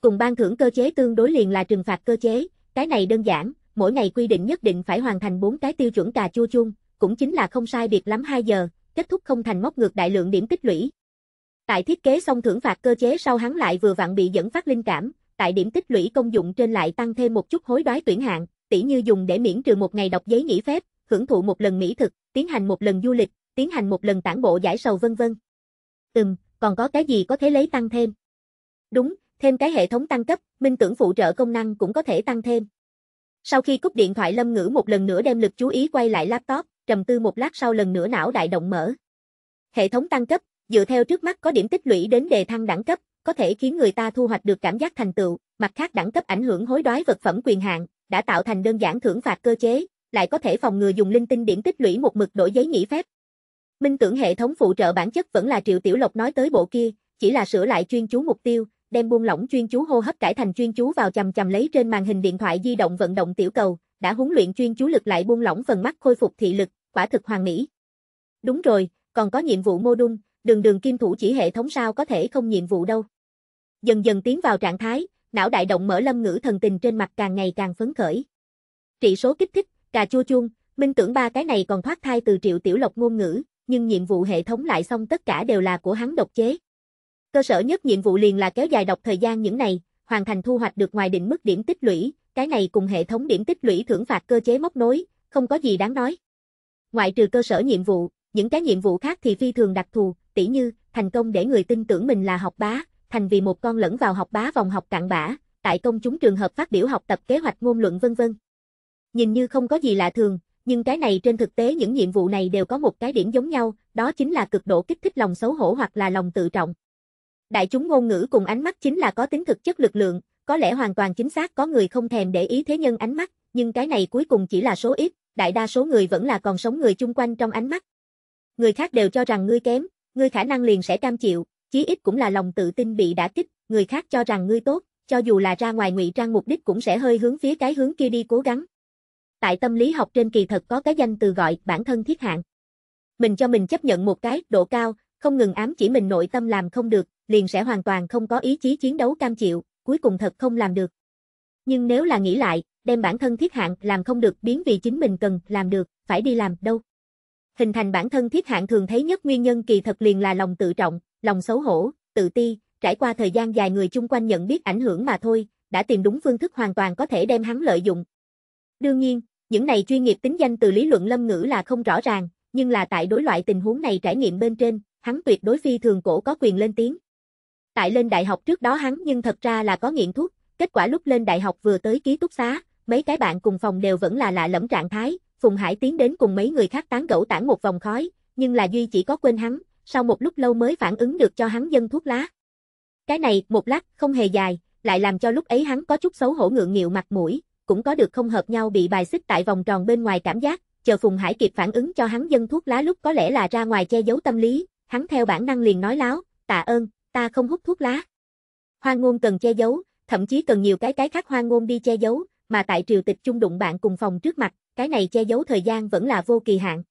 Cùng ban thưởng cơ chế tương đối liền là trừng phạt cơ chế, cái này đơn giản, mỗi ngày quy định nhất định phải hoàn thành bốn cái tiêu chuẩn cà chua chung cũng chính là không sai biệt lắm 2 giờ, kết thúc không thành móc ngược đại lượng điểm tích lũy. Tại thiết kế xong thưởng phạt cơ chế sau hắn lại vừa vặn bị dẫn phát linh cảm, tại điểm tích lũy công dụng trên lại tăng thêm một chút hối đoái tuyển hạng, tỉ như dùng để miễn trừ một ngày đọc giấy nghỉ phép, hưởng thụ một lần mỹ thực, tiến hành một lần du lịch, tiến hành một lần tản bộ giải sầu vân vân. Ừm, còn có cái gì có thể lấy tăng thêm? Đúng, thêm cái hệ thống tăng cấp, minh tưởng phụ trợ công năng cũng có thể tăng thêm. Sau khi cúp điện thoại Lâm Ngữ một lần nữa đem lực chú ý quay lại laptop, trầm tư một lát sau lần nữa não đại động mở. Hệ thống tăng cấp, dựa theo trước mắt có điểm tích lũy đến đề thăng đẳng cấp, có thể khiến người ta thu hoạch được cảm giác thành tựu, mặt khác đẳng cấp ảnh hưởng hối đoái vật phẩm quyền hạn, đã tạo thành đơn giản thưởng phạt cơ chế, lại có thể phòng ngừa dùng linh tinh điểm tích lũy một mực đổi giấy nghỉ phép, Minh tưởng hệ thống phụ trợ bản chất vẫn là Triệu Tiểu Lộc nói tới bộ kia, chỉ là sửa lại chuyên chú mục tiêu, đem buông lỏng chuyên chú hô hấp cải thành chuyên chú vào chầm chầm lấy trên màn hình điện thoại di động vận động tiểu cầu, đã huấn luyện chuyên chú lực lại buông lỏng phần mắt khôi phục thị lực, quả thực hoàn mỹ. Đúng rồi, còn có nhiệm vụ mô đun, đường đường kim thủ chỉ hệ thống sao có thể không nhiệm vụ đâu. Dần dần tiến vào trạng thái, não đại động mở lâm ngữ thần tình trên mặt càng ngày càng phấn khởi. Trị số kích thích, cà chua chuông, minh tưởng ba cái này còn thoát thai từ triệu tiểu lộc ngôn ngữ, nhưng nhiệm vụ hệ thống lại xong tất cả đều là của hắn độc chế. Cơ sở nhất nhiệm vụ liền là kéo dài độc thời gian những này, hoàn thành thu hoạch được ngoài định mức điểm tích lũy, cái này cùng hệ thống điểm tích lũy thưởng phạt cơ chế móc nối, không có gì đáng nói. Ngoại trừ cơ sở nhiệm vụ, những cái nhiệm vụ khác thì phi thường đặc thù, tỉ như, thành công để người tin tưởng mình là học bá, thành vì một con lẫn vào học bá vòng học cặn bã, tại công chúng trường hợp phát biểu học tập kế hoạch ngôn luận vân vân. Nhìn như không có gì lạ thường, nhưng cái này trên thực tế những nhiệm vụ này đều có một cái điểm giống nhau, đó chính là cực độ kích thích lòng xấu hổ hoặc là lòng tự trọng. Đại chúng ngôn ngữ cùng ánh mắt chính là có tính thực chất lực lượng, có lẽ hoàn toàn chính xác có người không thèm để ý thế nhân ánh mắt, nhưng cái này cuối cùng chỉ là số ít, đại đa số người vẫn là còn sống người chung quanh trong ánh mắt. Người khác đều cho rằng ngươi kém, ngươi khả năng liền sẽ cam chịu, chí ít cũng là lòng tự tin bị đã kích, người khác cho rằng ngươi tốt, cho dù là ra ngoài ngụy trang mục đích cũng sẽ hơi hướng phía cái hướng kia đi cố gắng, Tại tâm lý học trên kỳ thật có cái danh từ gọi bản thân thiết hạn. Mình cho mình chấp nhận một cái độ cao, không ngừng ám chỉ mình nội tâm làm không được, liền sẽ hoàn toàn không có ý chí chiến đấu cam chịu, cuối cùng thật không làm được. Nhưng nếu là nghĩ lại, đem bản thân thiết hạn làm không được biến vì chính mình cần làm được, phải đi làm đâu. Hình thành bản thân thiết hạn thường thấy nhất nguyên nhân kỳ thật liền là lòng tự trọng, lòng xấu hổ, tự ti, trải qua thời gian dài người chung quanh nhận biết ảnh hưởng mà thôi, đã tìm đúng phương thức hoàn toàn có thể đem hắn lợi dụng, Đương nhiên, những này chuyên nghiệp tính danh từ lý luận lâm ngữ là không rõ ràng, nhưng là tại đối loại tình huống này trải nghiệm bên trên, hắn tuyệt đối phi thường cổ có quyền lên tiếng. Tại lên đại học trước đó hắn nhưng thật ra là có nghiện thuốc, kết quả lúc lên đại học vừa tới ký túc xá, mấy cái bạn cùng phòng đều vẫn là lạ lẫm trạng thái, Phùng Hải tiến đến cùng mấy người khác tán gẫu tản một vòng khói, nhưng là Duy chỉ có quên hắn, sau một lúc lâu mới phản ứng được cho hắn dân thuốc lá. Cái này, một lát, không hề dài, lại làm cho lúc ấy hắn có chút xấu hổ ngượng nghịu mặt mũi, cũng có được không hợp nhau bị bài xích tại vòng tròn bên ngoài cảm giác, chờ Phùng Hải kịp phản ứng cho hắn dân thuốc lá lúc có lẽ là ra ngoài che giấu tâm lý, hắn theo bản năng liền nói láo, tạ ơn, ta không hút thuốc lá. Hoang ngôn cần che giấu, thậm chí cần nhiều cái cái khác hoang ngôn đi che giấu, mà tại triều tịch chung đụng bạn cùng phòng trước mặt, cái này che giấu thời gian vẫn là vô kỳ hạn.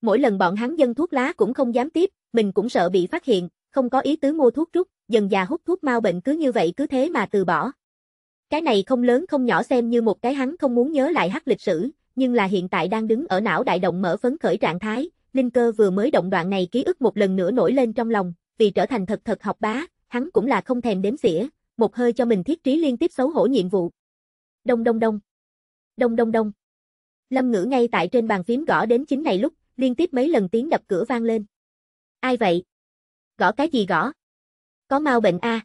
Mỗi lần bọn hắn dân thuốc lá cũng không dám tiếp, mình cũng sợ bị phát hiện, không có ý tứ mua thuốc rút, dần già hút thuốc mau bệnh cứ như vậy cứ thế mà từ bỏ. Cái này không lớn không nhỏ xem như một cái hắn không muốn nhớ lại hắc lịch sử, nhưng là hiện tại đang đứng ở não đại động mở phấn khởi trạng thái, linh cơ vừa mới động đoạn này ký ức một lần nữa nổi lên trong lòng, vì trở thành thật thật học bá, hắn cũng là không thèm đếm xỉa, một hơi cho mình thiết trí liên tiếp xấu hổ nhiệm vụ. Đông đông đông. Đông đông đông. Lâm Ngữ ngay tại trên bàn phím gõ đến chính này lúc, liên tiếp mấy lần tiếng đập cửa vang lên. Ai vậy? Gõ cái gì gõ? Có mau bệnh a? À?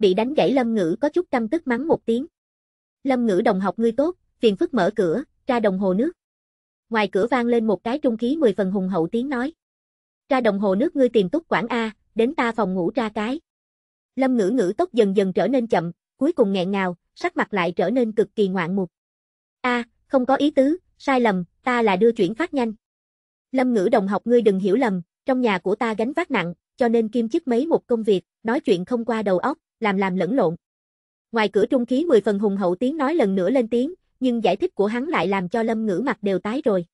bị đánh gãy Lâm Ngữ có chút căm tức mắng một tiếng. Lâm Ngữ đồng học ngươi tốt, phiền phức mở cửa, ra đồng hồ nước. Ngoài cửa vang lên một cái trung khí mười phần hùng hậu tiếng nói. Ra đồng hồ nước ngươi tìm túc quản A, đến ta phòng ngủ ra cái. Lâm Ngữ ngữ tốc dần dần trở nên chậm, cuối cùng nghẹn ngào, sắc mặt lại trở nên cực kỳ ngoạn mục. A, không có ý tứ, sai lầm, ta là đưa chuyển phát nhanh. Lâm Ngữ đồng học ngươi đừng hiểu lầm, trong nhà của ta gánh vác nặng, cho nên kim chức mấy một công việc, nói chuyện không qua đầu óc, làm làm lẫn lộn. Ngoài cửa trung khí mười phần hùng hậu tiếng nói lần nữa lên tiếng, nhưng giải thích của hắn lại làm cho Lâm Ngữ mặt đều tái rồi.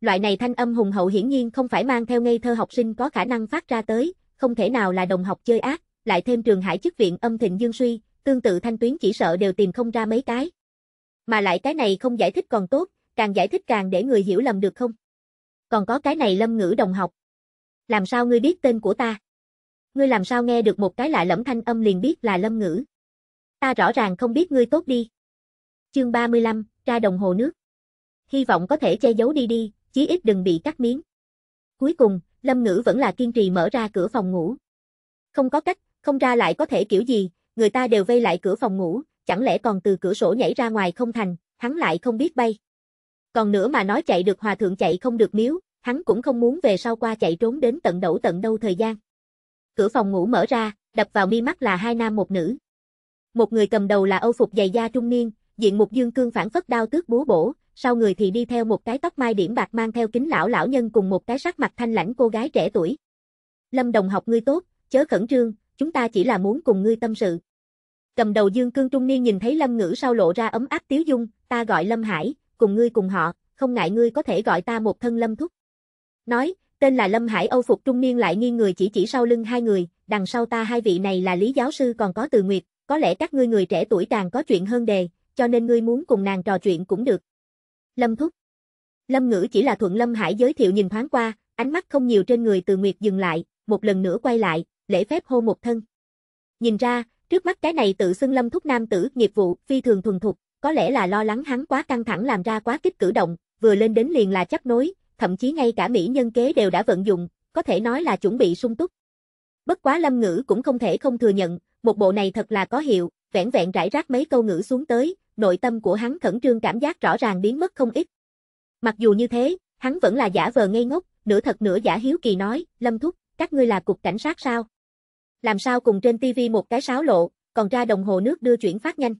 Loại này thanh âm hùng hậu hiển nhiên không phải mang theo ngây thơ học sinh có khả năng phát ra tới, không thể nào là đồng học chơi ác, lại thêm trường hải chức viện âm thịnh dương suy, tương tự thanh tuyến chỉ sợ đều tìm không ra mấy cái. Mà lại cái này không giải thích còn tốt, càng giải thích càng để người hiểu lầm được không? Còn có cái này lâm ngữ đồng học. Làm sao ngươi biết tên của ta? ngươi làm sao nghe được một cái lại lẫm thanh âm liền biết là lâm ngữ. Ta rõ ràng không biết ngươi tốt đi. Chương 35, ra đồng hồ nước. Hy vọng có thể che giấu đi đi, chí ít đừng bị cắt miếng. Cuối cùng, lâm ngữ vẫn là kiên trì mở ra cửa phòng ngủ. Không có cách, không ra lại có thể kiểu gì, người ta đều vây lại cửa phòng ngủ, chẳng lẽ còn từ cửa sổ nhảy ra ngoài không thành, hắn lại không biết bay. Còn nữa mà nói chạy được hòa thượng chạy không được miếu, hắn cũng không muốn về sau qua chạy trốn đến tận đẩu tận đâu thời gian. Cửa phòng ngủ mở ra, đập vào mi mắt là hai nam một nữ. Một người cầm đầu là Âu phục dày da trung niên, diện mục dương cương phản phất đao tước búa bổ, sau người thì đi theo một cái tóc mai điểm bạc mang theo kính lão lão nhân cùng một cái sắc mặt thanh lãnh cô gái trẻ tuổi. Lâm đồng học ngươi tốt, chớ khẩn trương, chúng ta chỉ là muốn cùng ngươi tâm sự. Cầm đầu dương cương trung niên nhìn thấy lâm ngữ sau lộ ra ấm áp tiếu dung, ta gọi lâm hải, cùng ngươi cùng họ, không ngại ngươi có thể gọi ta một thân lâm thúc. Nói, Tên là Lâm Hải Âu Phục trung niên lại nghiêng người chỉ chỉ sau lưng hai người, đằng sau ta hai vị này là Lý Giáo Sư còn có Từ Nguyệt, có lẽ các ngươi người trẻ tuổi càng có chuyện hơn đề, cho nên ngươi muốn cùng nàng trò chuyện cũng được. Lâm Thúc Lâm Ngữ chỉ là thuận Lâm Hải giới thiệu nhìn thoáng qua, ánh mắt không nhiều trên người Từ Nguyệt dừng lại, một lần nữa quay lại, lễ phép hô một thân. Nhìn ra, trước mắt cái này tự xưng Lâm Thúc nam tử, nghiệp vụ, phi thường thuần thục, có lẽ là lo lắng hắn quá căng thẳng làm ra quá kích cử động, vừa lên đến liền là chấp nối, thậm chí ngay cả mỹ nhân kế đều đã vận dụng, có thể nói là chuẩn bị sung túc. Bất quá Lâm Ngữ cũng không thể không thừa nhận, một bộ này thật là có hiệu, vẹn vẹn rải rác mấy câu ngữ xuống tới, nội tâm của hắn khẩn trương cảm giác rõ ràng biến mất không ít. Mặc dù như thế, hắn vẫn là giả vờ ngây ngốc, nửa thật nửa giả hiếu kỳ nói, Lâm Thúc, các ngươi là cục cảnh sát sao? Làm sao cùng trên tivi một cái sáo lộ, còn ra đồng hồ nước đưa chuyển phát nhanh.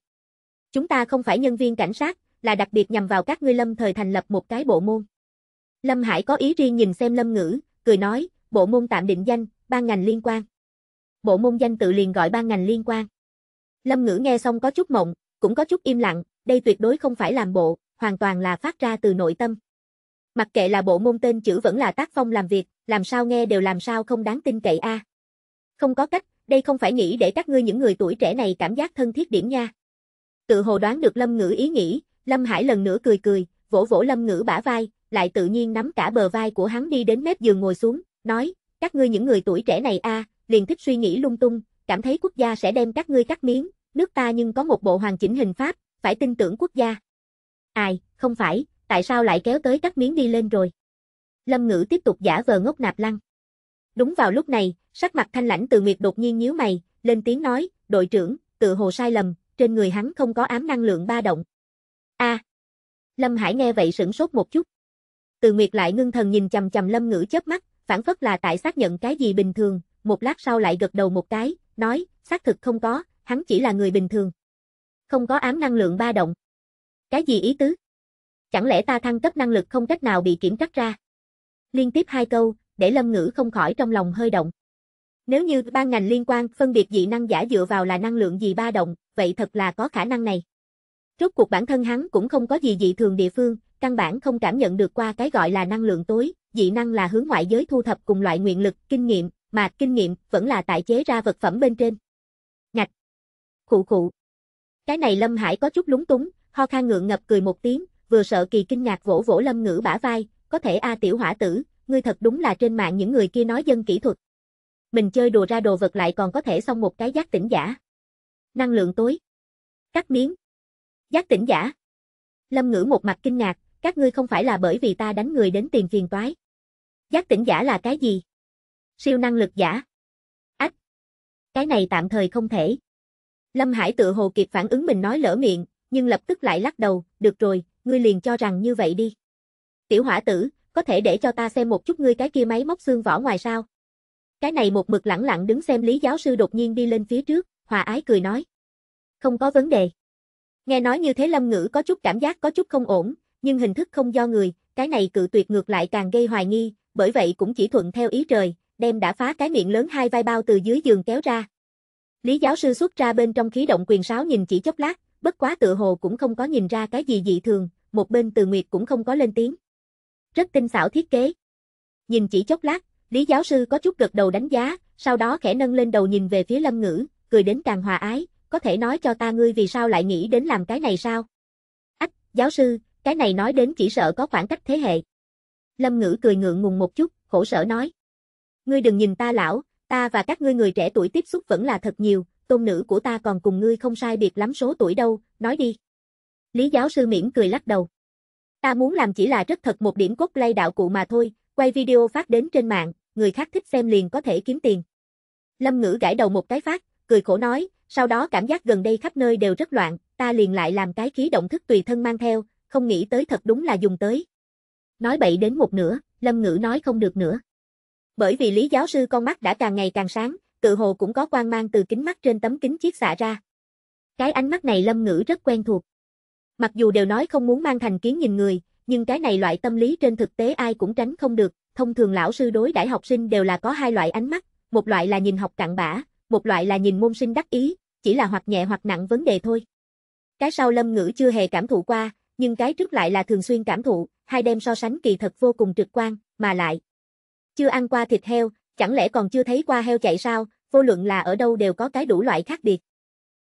Chúng ta không phải nhân viên cảnh sát, là đặc biệt nhằm vào các ngươi lâm thời thành lập một cái bộ môn. Lâm Hải có ý riêng nhìn xem Lâm Ngữ, cười nói, bộ môn tạm định danh, ban ngành liên quan. Bộ môn danh tự liền gọi ban ngành liên quan. Lâm Ngữ nghe xong có chút mộng, cũng có chút im lặng, đây tuyệt đối không phải làm bộ, hoàn toàn là phát ra từ nội tâm. Mặc kệ là bộ môn tên chữ vẫn là tác phong làm việc, làm sao nghe đều làm sao không đáng tin cậy a. Không có cách, đây không phải nghĩ để các ngươi những người tuổi trẻ này cảm giác thân thiết điểm nha. Tự hồ đoán được Lâm Ngữ ý nghĩ, Lâm Hải lần nữa cười cười, vỗ vỗ Lâm Ngữ bả vai, lại tự nhiên nắm cả bờ vai của hắn đi đến mép giường ngồi xuống, nói, các ngươi những người tuổi trẻ này a, liền thích suy nghĩ lung tung, cảm thấy quốc gia sẽ đem các ngươi cắt miếng, nước ta nhưng có một bộ hoàn chỉnh hình pháp, phải tin tưởng quốc gia. Ai, không phải, tại sao lại kéo tới cắt miếng đi lên rồi? Lâm Ngữ tiếp tục giả vờ ngốc nạp lăng. Đúng vào lúc này, sắc mặt thanh lãnh từ Nguyệt đột nhiên nhíu mày, lên tiếng nói, đội trưởng, tự hồ sai lầm, trên người hắn không có ám năng lượng ba động. a Lâm Hải nghe vậy sửng sốt một chút. Từ Nguyệt lại ngưng thần nhìn chầm chầm Lâm Ngữ chớp mắt, phản phất là tại xác nhận cái gì bình thường, một lát sau lại gật đầu một cái, nói, xác thực không có, hắn chỉ là người bình thường. Không có ám năng lượng ba động. Cái gì ý tứ? Chẳng lẽ ta thăng cấp năng lực không cách nào bị kiểm trắc ra? Liên tiếp hai câu, để Lâm Ngữ không khỏi trong lòng hơi động. Nếu như ban ngành liên quan phân biệt dị năng giả dựa vào là năng lượng gì ba động, vậy thật là có khả năng này. Rốt cuộc bản thân hắn cũng không có gì dị thường địa phương, căn bản không cảm nhận được qua cái gọi là năng lượng tối, dị năng là hướng ngoại giới thu thập cùng loại nguyện lực, kinh nghiệm, mà kinh nghiệm vẫn là tại chế ra vật phẩm bên trên. Ngạch. Khụ khụ. Cái này Lâm Hải có chút lúng túng, ho khan ngượng ngập cười một tiếng, vừa sợ kỳ kinh ngạc vỗ vỗ Lâm Ngữ bả vai, có thể a tiểu hỏa tử, ngươi thật đúng là trên mạng những người kia nói dân kỹ thuật. Mình chơi đùa ra đồ vật lại còn có thể xong một cái giác tỉnh giả. Năng lượng tối. Cắt miếng. Giác tỉnh giả. Lâm Ngữ một mặt kinh ngạc, các ngươi không phải là bởi vì ta đánh người đến tiền phiền toái. Giác tỉnh giả là cái gì? Siêu năng lực giả. Ách. Cái này tạm thời không thể. Lâm Hải tự hồ kịp phản ứng mình nói lỡ miệng, nhưng lập tức lại lắc đầu, được rồi, ngươi liền cho rằng như vậy đi. Tiểu hỏa tử, có thể để cho ta xem một chút ngươi cái kia máy móc xương vỏ ngoài sao? Cái này một mực lẳng lặng đứng xem lý giáo sư đột nhiên đi lên phía trước, hòa ái cười nói. Không có vấn đề. Nghe nói như thế Lâm Ngữ có chút cảm giác có chút không ổn, nhưng hình thức không do người, cái này cự tuyệt ngược lại càng gây hoài nghi, bởi vậy cũng chỉ thuận theo ý trời, đem đã phá cái miệng lớn hai vai bao từ dưới giường kéo ra. Lý giáo sư xuất ra bên trong khí động quyền sáo nhìn chỉ chốc lát, bất quá tự hồ cũng không có nhìn ra cái gì dị thường, một bên từ nguyệt cũng không có lên tiếng. Rất tinh xảo thiết kế. Nhìn chỉ chốc lát, Lý giáo sư có chút gật đầu đánh giá, sau đó khẽ nâng lên đầu nhìn về phía lâm ngữ, cười đến càng hòa ái, có thể nói cho ta ngươi vì sao lại nghĩ đến làm cái này sao? Ách, giáo sư, cái này nói đến chỉ sợ có khoảng cách thế hệ. Lâm Ngữ cười ngượng ngùng một chút, khổ sở nói. Ngươi đừng nhìn ta lão, ta và các ngươi người trẻ tuổi tiếp xúc vẫn là thật nhiều, tôn nữ của ta còn cùng ngươi không sai biệt lắm số tuổi đâu, nói đi. Lý giáo sư miễn cười lắc đầu. Ta muốn làm chỉ là rất thật một điểm cốt lay đạo cụ mà thôi, quay video phát đến trên mạng, người khác thích xem liền có thể kiếm tiền. Lâm Ngữ gãi đầu một cái phát, cười khổ nói, sau đó cảm giác gần đây khắp nơi đều rất loạn, ta liền lại làm cái khí động thức tùy thân mang theo, không nghĩ tới thật đúng là dùng tới. Nói bậy đến một nửa, Lâm Ngữ nói không được nữa. Bởi vì Lý giáo sư con mắt đã càng ngày càng sáng, tự hồ cũng có quang mang từ kính mắt trên tấm kính chiếc xạ ra. Cái ánh mắt này Lâm Ngữ rất quen thuộc. Mặc dù đều nói không muốn mang thành kiến nhìn người, nhưng cái này loại tâm lý trên thực tế ai cũng tránh không được, thông thường lão sư đối đãi học sinh đều là có hai loại ánh mắt, một loại là nhìn học cặn bã, một loại là nhìn môn sinh đắc ý, chỉ là hoặc nhẹ hoặc nặng vấn đề thôi. Cái sau Lâm Ngữ chưa hề cảm thụ qua, nhưng cái trước lại là thường xuyên cảm thụ, hai đem so sánh kỳ thật vô cùng trực quan, mà lại. Chưa ăn qua thịt heo, chẳng lẽ còn chưa thấy qua heo chạy sao, vô luận là ở đâu đều có cái đủ loại khác biệt.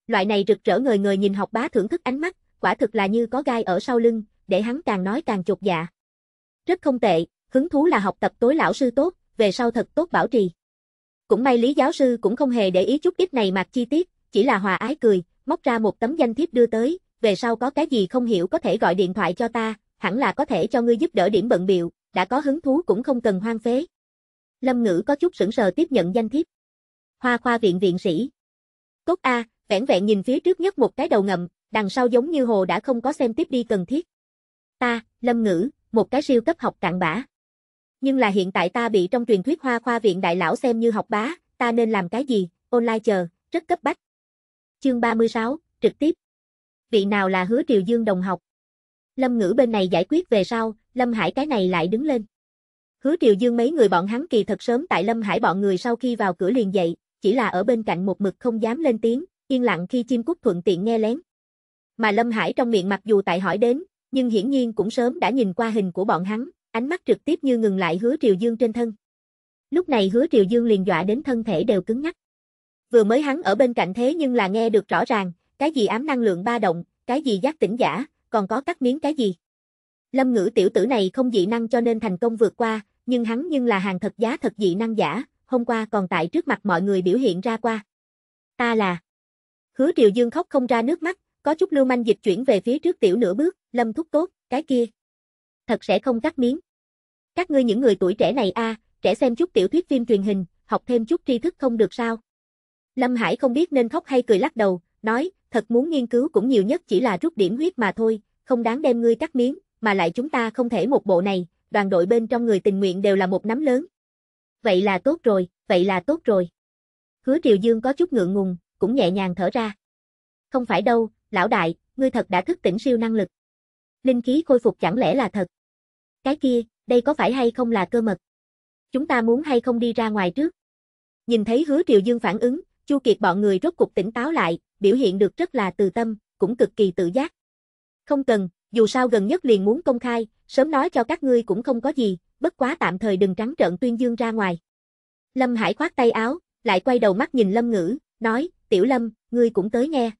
Loại này rực rỡ người người nhìn học bá thưởng thức ánh mắt, quả thực là như có gai ở sau lưng, để hắn càng nói càng chột dạ. Rất không tệ, hứng thú là học tập tối lão sư tốt, về sau thật tốt bảo trì. Cũng may lý giáo sư cũng không hề để ý chút ít này mặt chi tiết, chỉ là hòa ái cười, móc ra một tấm danh thiếp đưa tới, về sau có cái gì không hiểu có thể gọi điện thoại cho ta, hẳn là có thể cho ngươi giúp đỡ điểm bận biệu, đã có hứng thú cũng không cần hoang phế. Lâm Ngữ có chút sững sờ tiếp nhận danh thiếp. Hoa khoa viện viện sĩ. Tốt a, à, vẻn vẹn nhìn phía trước nhất một cái đầu ngầm, đằng sau giống như hồ đã không có xem tiếp đi cần thiết. Ta, Lâm Ngữ, một cái siêu cấp học cạn bã. Nhưng là hiện tại ta bị trong truyền thuyết hoa khoa viện đại lão xem như học bá, ta nên làm cái gì, online chờ, rất cấp bách. Chương 36, trực tiếp vị nào là hứa triều dương đồng học. Lâm ngữ bên này giải quyết về sau, Lâm Hải cái này lại đứng lên. Hứa triều dương mấy người bọn hắn kỳ thật sớm tại Lâm Hải bọn người sau khi vào cửa liền dậy, chỉ là ở bên cạnh một mực không dám lên tiếng, yên lặng khi chim cút thuận tiện nghe lén. Mà Lâm Hải trong miệng mặc dù tại hỏi đến, nhưng hiển nhiên cũng sớm đã nhìn qua hình của bọn hắn, ánh mắt trực tiếp như ngừng lại hứa triều dương trên thân. Lúc này hứa triều dương liền dọa đến thân thể đều cứng nhắc Vừa mới hắn ở bên cạnh thế nhưng là nghe được rõ ràng, cái gì ám năng lượng ba động, cái gì giác tỉnh giả, còn có cắt miếng cái gì. Lâm ngữ tiểu tử này không dị năng cho nên thành công vượt qua, nhưng hắn nhưng là hàng thật giá thật dị năng giả, hôm qua còn tại trước mặt mọi người biểu hiện ra qua. Ta là... Hứa Triều Dương khóc không ra nước mắt, có chút lưu manh dịch chuyển về phía trước tiểu nửa bước, lâm thúc tốt, cái kia. Thật sẽ không cắt miếng. Các ngươi những người tuổi trẻ này a, à, trẻ xem chút tiểu thuyết phim truyền hình, học thêm chút tri thức không được sao. Lâm Hải không biết nên khóc hay cười lắc đầu, nói, thật muốn nghiên cứu cũng nhiều nhất chỉ là rút điểm huyết mà thôi, không đáng đem ngươi cắt miếng, mà lại chúng ta không thể một bộ này, đoàn đội bên trong người tình nguyện đều là một nắm lớn. Vậy là tốt rồi, vậy là tốt rồi. Hứa Triều Dương có chút ngượng ngùng, cũng nhẹ nhàng thở ra. Không phải đâu, lão đại, ngươi thật đã thức tỉnh siêu năng lực. Linh khí khôi phục chẳng lẽ là thật. Cái kia, đây có phải hay không là cơ mật? Chúng ta muốn hay không đi ra ngoài trước? Nhìn thấy Hứa Triều Dương phản ứng, Chu Kiệt bọn người rốt cục tỉnh táo lại, biểu hiện được rất là từ tâm, cũng cực kỳ tự giác. Không cần, dù sao gần nhất liền muốn công khai, sớm nói cho các ngươi cũng không có gì, bất quá tạm thời đừng trắng trợn tuyên dương ra ngoài. Lâm Hải khoát tay áo, lại quay đầu mắt nhìn Lâm Ngữ, nói, tiểu Lâm, ngươi cũng tới nghe.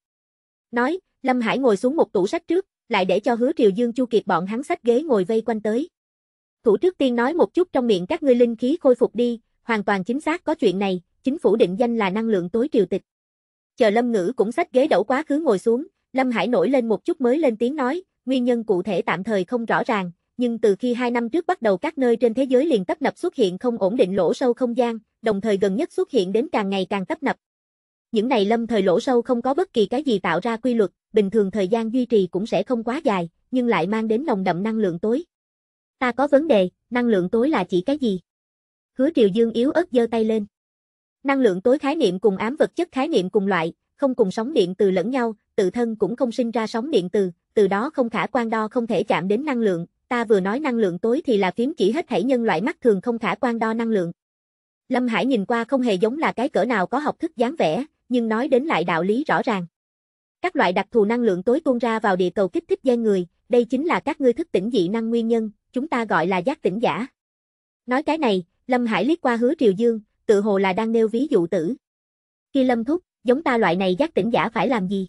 Nói, Lâm Hải ngồi xuống một tủ sách trước, lại để cho hứa Triều Dương Chu Kiệt bọn hắn sách ghế ngồi vây quanh tới. Thủ trước tiên nói một chút trong miệng các ngươi linh khí khôi phục đi, hoàn toàn chính xác có chuyện này, chính phủ định danh là năng lượng tối triều tịch. Chờ Lâm Ngữ cũng xách ghế đẩu quá khứ ngồi xuống, Lâm Hải nổi lên một chút mới lên tiếng nói, nguyên nhân cụ thể tạm thời không rõ ràng, nhưng từ khi hai năm trước bắt đầu các nơi trên thế giới liền tấp nập xuất hiện không ổn định lỗ sâu không gian, đồng thời gần nhất xuất hiện đến càng ngày càng tấp nập. Những này lâm thời lỗ sâu không có bất kỳ cái gì tạo ra quy luật, bình thường thời gian duy trì cũng sẽ không quá dài, nhưng lại mang đến nồng đậm năng lượng tối. Ta có vấn đề, năng lượng tối là chỉ cái gì? Hứa Triều Dương yếu ớt giơ tay lên. Năng lượng tối khái niệm cùng ám vật chất khái niệm cùng loại, không cùng sóng điện từ lẫn nhau, tự thân cũng không sinh ra sóng điện từ, từ đó không khả quan đo không thể chạm đến năng lượng, ta vừa nói năng lượng tối thì là phím chỉ hết thảy nhân loại mắt thường không khả quan đo năng lượng. Lâm Hải nhìn qua không hề giống là cái cỡ nào có học thức dáng vẻ, nhưng nói đến lại đạo lý rõ ràng. Các loại đặc thù năng lượng tối tuôn ra vào địa cầu kích thích gen người, đây chính là các ngươi thức tỉnh dị năng nguyên nhân, chúng ta gọi là giác tỉnh giả. Nói cái này, Lâm Hải liếc qua Hứa Triều Dương, tự hồ là đang nêu ví dụ tử. Khi lâm thúc, giống ta loại này giác tỉnh giả phải làm gì?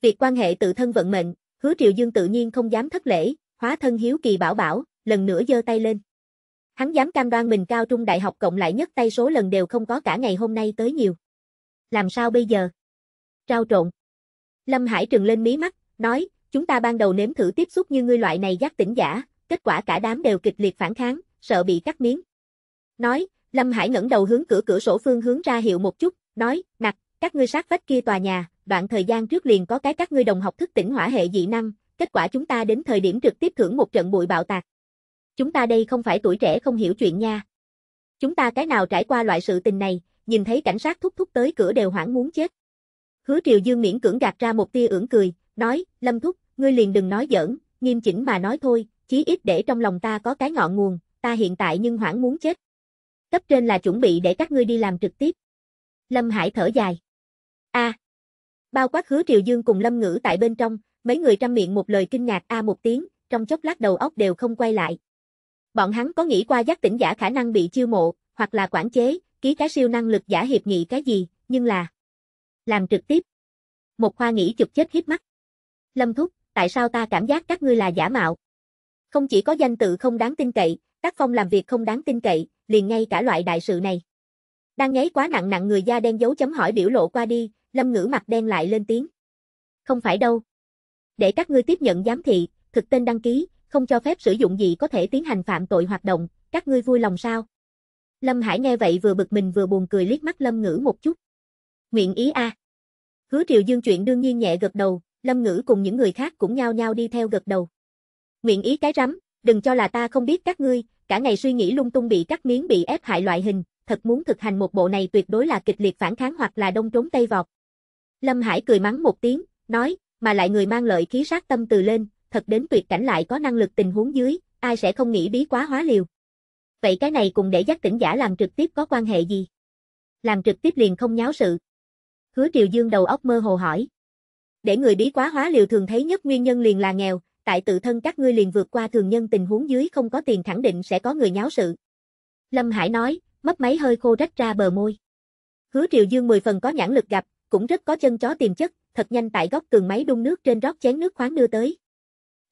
Việc quan hệ tự thân vận mệnh, hứa triều dương tự nhiên không dám thất lễ, hóa thân hiếu kỳ bảo bảo, lần nữa giơ tay lên. Hắn dám cam đoan mình cao trung đại học cộng lại nhất tay số lần đều không có cả ngày hôm nay tới nhiều. Làm sao bây giờ? Trao trộn. Lâm Hải trừng lên mí mắt, nói, chúng ta ban đầu nếm thử tiếp xúc như ngươi loại này giác tỉnh giả, kết quả cả đám đều kịch liệt phản kháng, sợ bị cắt miếng. Nói, Lâm Hải ngẩng đầu hướng cửa cửa sổ phương hướng ra hiệu một chút, nói, nặc, các ngươi sát vách kia tòa nhà, đoạn thời gian trước liền có cái các ngươi đồng học thức tỉnh hỏa hệ dị năng, kết quả chúng ta đến thời điểm trực tiếp thưởng một trận bụi bạo tạc. Chúng ta đây không phải tuổi trẻ không hiểu chuyện nha. Chúng ta cái nào trải qua loại sự tình này, nhìn thấy cảnh sát thúc thúc tới cửa đều hoảng muốn chết. Hứa Triều Dương miễn cưỡng gạt ra một tia ưỡn cười, nói, Lâm Thúc, ngươi liền đừng nói giỡn, nghiêm chỉnh mà nói thôi, chí ít để trong lòng ta có cái ngọn nguồn, ta hiện tại nhưng hoảng muốn chết. Cấp trên là chuẩn bị để các ngươi đi làm trực tiếp. Lâm Hải thở dài. A. À, bao quát hứa Triều Dương cùng Lâm Ngữ tại bên trong, mấy người trăm miệng một lời kinh ngạc a à một tiếng, trong chốc lát đầu óc đều không quay lại. Bọn hắn có nghĩ qua giác tỉnh giả khả năng bị chiêu mộ, hoặc là quản chế, ký cái siêu năng lực giả hiệp nghị cái gì, nhưng là làm trực tiếp. Một khoa nghĩ chụp chết hiếp mắt. Lâm Thúc, tại sao ta cảm giác các ngươi là giả mạo? Không chỉ có danh tự không đáng tin cậy, tác phong làm việc không đáng tin cậy, liền ngay cả loại đại sự này. Đang nháy quá nặng nặng người da đen dấu chấm hỏi biểu lộ qua đi, lâm ngữ mặt đen lại lên tiếng. Không phải đâu. Để các ngươi tiếp nhận giám thị, thực tên đăng ký, không cho phép sử dụng gì có thể tiến hành phạm tội hoạt động, các ngươi vui lòng sao? Lâm Hải nghe vậy vừa bực mình vừa buồn cười liếc mắt Lâm Ngữ một chút. Nguyện ý a. À. Hứa Triều Dương chuyện đương nhiên nhẹ gật đầu, Lâm Ngữ cùng những người khác cũng nhao nhao đi theo gật đầu. Nguyện ý cái rắm, đừng cho là ta không biết các ngươi, cả ngày suy nghĩ lung tung bị cắt miếng bị ép hại loại hình, thật muốn thực hành một bộ này tuyệt đối là kịch liệt phản kháng hoặc là đông trốn tây vọt. Lâm Hải cười mắng một tiếng, nói, mà lại người mang lợi khí sát tâm từ lên, thật đến tuyệt cảnh lại có năng lực tình huống dưới, ai sẽ không nghĩ bí quá hóa liều. Vậy cái này cùng để giác tỉnh giả làm trực tiếp có quan hệ gì? Làm trực tiếp liền không nháo sự. Hứa Triều Dương đầu óc mơ hồ hỏi. Để người bí quá hóa liều thường thấy nhất nguyên nhân liền là nghèo, tại tự thân các ngươi liền vượt qua thường nhân tình huống dưới không có tiền khẳng định sẽ có người nháo sự. Lâm Hải nói, mất máy hơi khô rách ra bờ môi. Hứa Triều Dương mười phần có nhãn lực gặp, cũng rất có chân chó tiềm chất, thật nhanh tại góc tường máy đun nước trên rót chén nước khoáng đưa tới.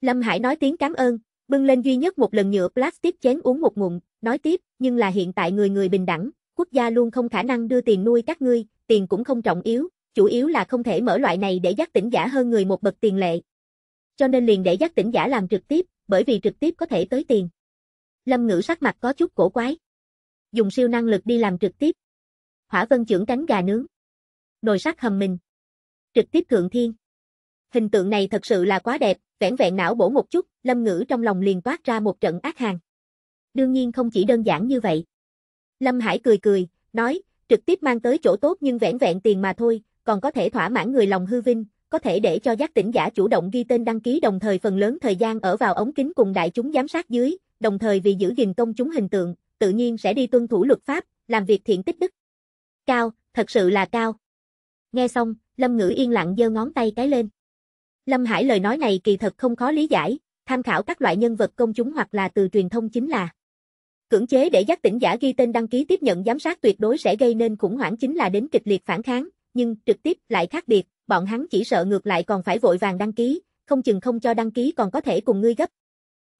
Lâm Hải nói tiếng cảm ơn, bưng lên duy nhất một lần nhựa plastic chén uống một ngụm, nói tiếp, nhưng là hiện tại người người bình đẳng, quốc gia luôn không khả năng đưa tiền nuôi các ngươi, tiền cũng không trọng yếu, chủ yếu là không thể mở loại này để giác tỉnh giả hơn người một bậc tiền lệ, cho nên liền để giác tỉnh giả làm trực tiếp, bởi vì trực tiếp có thể tới tiền. Lâm Ngữ sắc mặt có chút cổ quái. Dùng siêu năng lực đi làm trực tiếp. Hỏa Vân trưởng cánh gà nướng. Nồi sắt hầm mình. Trực tiếp thượng thiên. Hình tượng này thật sự là quá đẹp, vẻn vẹn não bổ một chút, Lâm Ngữ trong lòng liền toát ra một trận ác hàng. Đương nhiên không chỉ đơn giản như vậy. Lâm Hải cười cười, nói, trực tiếp mang tới chỗ tốt nhưng vẻn vẹn tiền mà thôi, còn có thể thỏa mãn người lòng hư vinh, có thể để cho giác tỉnh giả chủ động ghi tên đăng ký đồng thời phần lớn thời gian ở vào ống kính cùng đại chúng giám sát dưới, đồng thời vì giữ gìn công chúng hình tượng, tự nhiên sẽ đi tuân thủ luật pháp, làm việc thiện tích đức. Cao, thật sự là cao. Nghe xong, Lâm Ngữ yên lặng giơ ngón tay cái lên. Lâm Hải lời nói này kỳ thật không khó lý giải, tham khảo các loại nhân vật công chúng hoặc là từ truyền thông chính là cưỡng chế để giác tỉnh giả ghi tên đăng ký tiếp nhận giám sát tuyệt đối sẽ gây nên khủng hoảng chính là đến kịch liệt phản kháng, nhưng trực tiếp lại khác biệt, bọn hắn chỉ sợ ngược lại còn phải vội vàng đăng ký, không chừng không cho đăng ký còn có thể cùng ngươi gấp.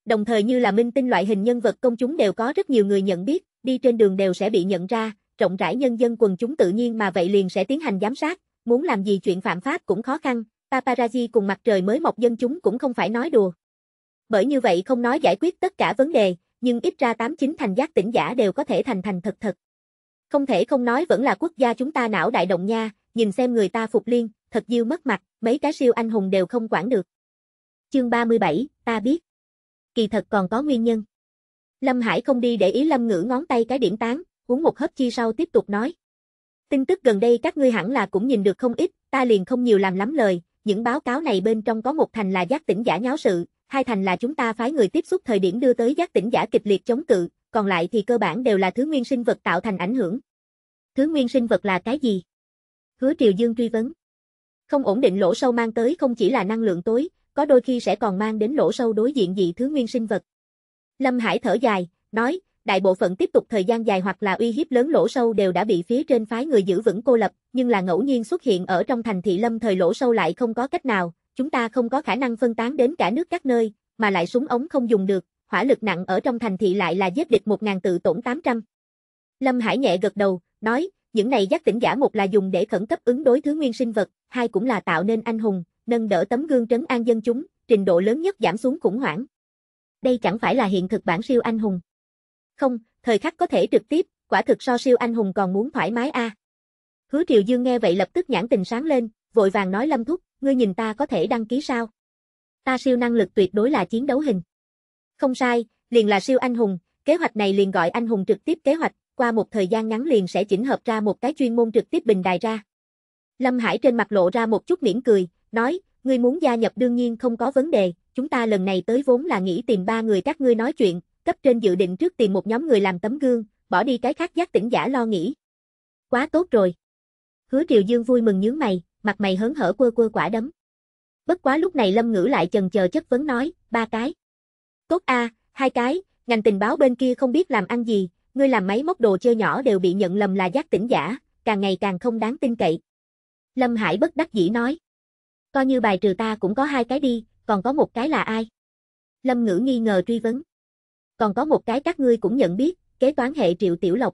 Đồng thời như là minh tinh loại hình nhân vật công chúng đều có rất nhiều người nhận biết, đi trên đường đều sẽ bị nhận ra, rộng rãi nhân dân quần chúng tự nhiên mà vậy liền sẽ tiến hành giám sát, muốn làm gì chuyện phạm pháp cũng khó khăn, paparazzi cùng mặt trời mới mọc dân chúng cũng không phải nói đùa. Bởi như vậy không nói giải quyết tất cả vấn đề, nhưng ít ra 89 thành giác tỉnh giả đều có thể thành thành thật thật. Không thể không nói vẫn là quốc gia chúng ta não đại động nha, nhìn xem người ta phục liên, thật diêu mất mặt, mấy cái siêu anh hùng đều không quản được. Chương 37, ta biết. Kỳ thật còn có nguyên nhân. Lâm Hải không đi để ý Lâm Ngữ ngón tay cái điểm tán, uống một hớp chi sau tiếp tục nói. Tin tức gần đây các ngươi hẳn là cũng nhìn được không ít, ta liền không nhiều làm lắm lời, những báo cáo này bên trong có một thành là giác tỉnh giả nháo sự, hai thành là chúng ta phái người tiếp xúc thời điểm đưa tới giác tỉnh giả kịch liệt chống cự, còn lại thì cơ bản đều là thứ nguyên sinh vật tạo thành ảnh hưởng. Thứ nguyên sinh vật là cái gì? Hứa Triều Dương truy vấn. Không ổn định lỗ sâu mang tới không chỉ là năng lượng tối, có đôi khi sẽ còn mang đến lỗ sâu đối diện dị thứ nguyên sinh vật. Lâm Hải thở dài, nói, đại bộ phận tiếp tục thời gian dài hoặc là uy hiếp lớn lỗ sâu đều đã bị phía trên phái người giữ vững cô lập, nhưng là ngẫu nhiên xuất hiện ở trong thành thị lâm thời lỗ sâu lại không có cách nào, chúng ta không có khả năng phân tán đến cả nước các nơi, mà lại súng ống không dùng được, hỏa lực nặng ở trong thành thị lại là giết địch 1.000 tự tổn 800. Lâm Hải nhẹ gật đầu, nói, những này giác tỉnh giả một là dùng để khẩn cấp ứng đối thứ nguyên sinh vật, hai cũng là tạo nên anh hùng, nâng đỡ tấm gương trấn an dân chúng, trình độ lớn nhất giảm xuống khủng hoảng. Đây chẳng phải là hiện thực bản siêu anh hùng. Không, thời khắc có thể trực tiếp, quả thực so siêu anh hùng còn muốn thoải mái a. À. Hứa Triều Dương nghe vậy lập tức nhãn tình sáng lên, vội vàng nói Lâm Thúc, ngươi nhìn ta có thể đăng ký sao? Ta siêu năng lực tuyệt đối là chiến đấu hình. Không sai, liền là siêu anh hùng, kế hoạch này liền gọi anh hùng trực tiếp kế hoạch, qua một thời gian ngắn liền sẽ chỉnh hợp ra một cái chuyên môn trực tiếp bình đài ra. Lâm Hải trên mặt lộ ra một chút miễn cười, nói, ngươi muốn gia nhập đương nhiên không có vấn đề, chúng ta lần này tới vốn là nghĩ tìm ba người các ngươi nói chuyện, cấp trên dự định trước tìm một nhóm người làm tấm gương, bỏ đi cái khác giác tỉnh giả lo nghĩ. Quá tốt rồi. Hứa Triều Dương vui mừng nhướng mày, mặt mày hớn hở quơ quơ quả đấm. Bất quá lúc này Lâm Ngữ lại chần chờ chất vấn nói, ba cái. Tốt a, hai cái, ngành tình báo bên kia không biết làm ăn gì, ngươi làm máy móc đồ chơi nhỏ đều bị nhận lầm là giác tỉnh giả, càng ngày càng không đáng tin cậy. Lâm Hải bất đắc dĩ nói. Coi như bài trừ ta cũng có hai cái đi, còn có một cái là ai? Lâm Ngữ nghi ngờ truy vấn. Còn có một cái các ngươi cũng nhận biết, kế toán hệ Triệu Tiểu Lộc.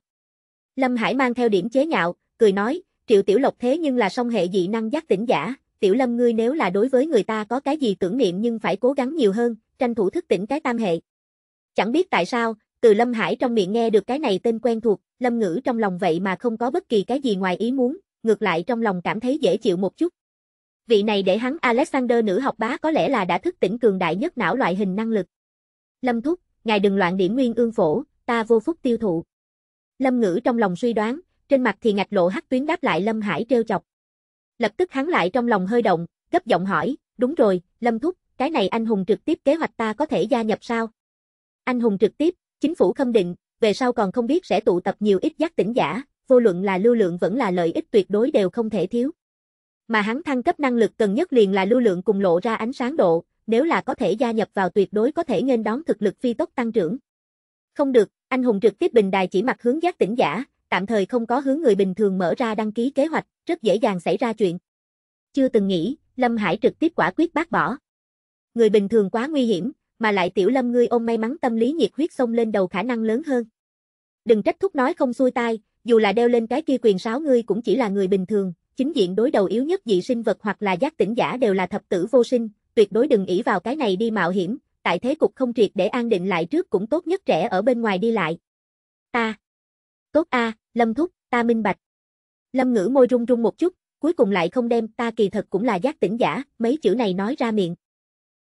Lâm Hải mang theo điểm chế nhạo, cười nói, Triệu Tiểu Lộc thế nhưng là song hệ dị năng giác tỉnh giả, Tiểu Lâm ngươi nếu là đối với người ta có cái gì tưởng niệm nhưng phải cố gắng nhiều hơn, tranh thủ thức tỉnh cái tam hệ. Chẳng biết tại sao, từ Lâm Hải trong miệng nghe được cái này tên quen thuộc, Lâm Ngữ trong lòng vậy mà không có bất kỳ cái gì ngoài ý muốn, ngược lại trong lòng cảm thấy dễ chịu một chút. Vị này để hắn Alexander nữ học bá có lẽ là đã thức tỉnh cường đại nhất não loại hình năng lực. Lâm Thúc, ngài đừng loạn điểm nguyên ương phổ, ta vô phúc tiêu thụ. Lâm Ngữ trong lòng suy đoán, trên mặt thì ngạch lộ hắc tuyến đáp lại Lâm Hải trêu chọc. Lập tức hắn lại trong lòng hơi động, gấp giọng hỏi, đúng rồi, Lâm Thúc, cái này anh hùng trực tiếp kế hoạch ta có thể gia nhập sao? Anh hùng trực tiếp, Chính phủ khâm định, về sau còn không biết sẽ tụ tập nhiều ít giác tỉnh giả, vô luận là lưu lượng vẫn là lợi ích tuyệt đối đều không thể thiếu. Mà hắn thăng cấp năng lực cần nhất liền là lưu lượng cùng lộ ra ánh sáng độ, nếu là có thể gia nhập vào tuyệt đối có thể nghênh đón thực lực phi tốc tăng trưởng. Không được, anh hùng trực tiếp bình đài chỉ mặt hướng giác tỉnh giả, tạm thời không có hướng người bình thường mở ra đăng ký kế hoạch, rất dễ dàng xảy ra chuyện. Chưa từng nghĩ, Lâm Hải trực tiếp quả quyết bác bỏ. Người bình thường quá nguy hiểm, mà lại tiểu lâm ngươi ôm may mắn tâm lý nhiệt huyết xông lên đầu khả năng lớn hơn. Đừng trách thúc nói không xuôi tai, dù là đeo lên cái kia quyền sáo ngươi cũng chỉ là người bình thường, chính diện đối đầu yếu nhất dị sinh vật hoặc là giác tỉnh giả đều là thập tử vô sinh, tuyệt đối đừng ỷ vào cái này đi mạo hiểm, tại thế cục không triệt để an định lại trước cũng tốt nhất trẻ ở bên ngoài đi lại. Ta. Tốt a, Lâm thúc, ta minh bạch. Lâm Ngữ môi run run một chút, cuối cùng lại không đem ta kỳ thật cũng là giác tỉnh giả, mấy chữ này nói ra miệng.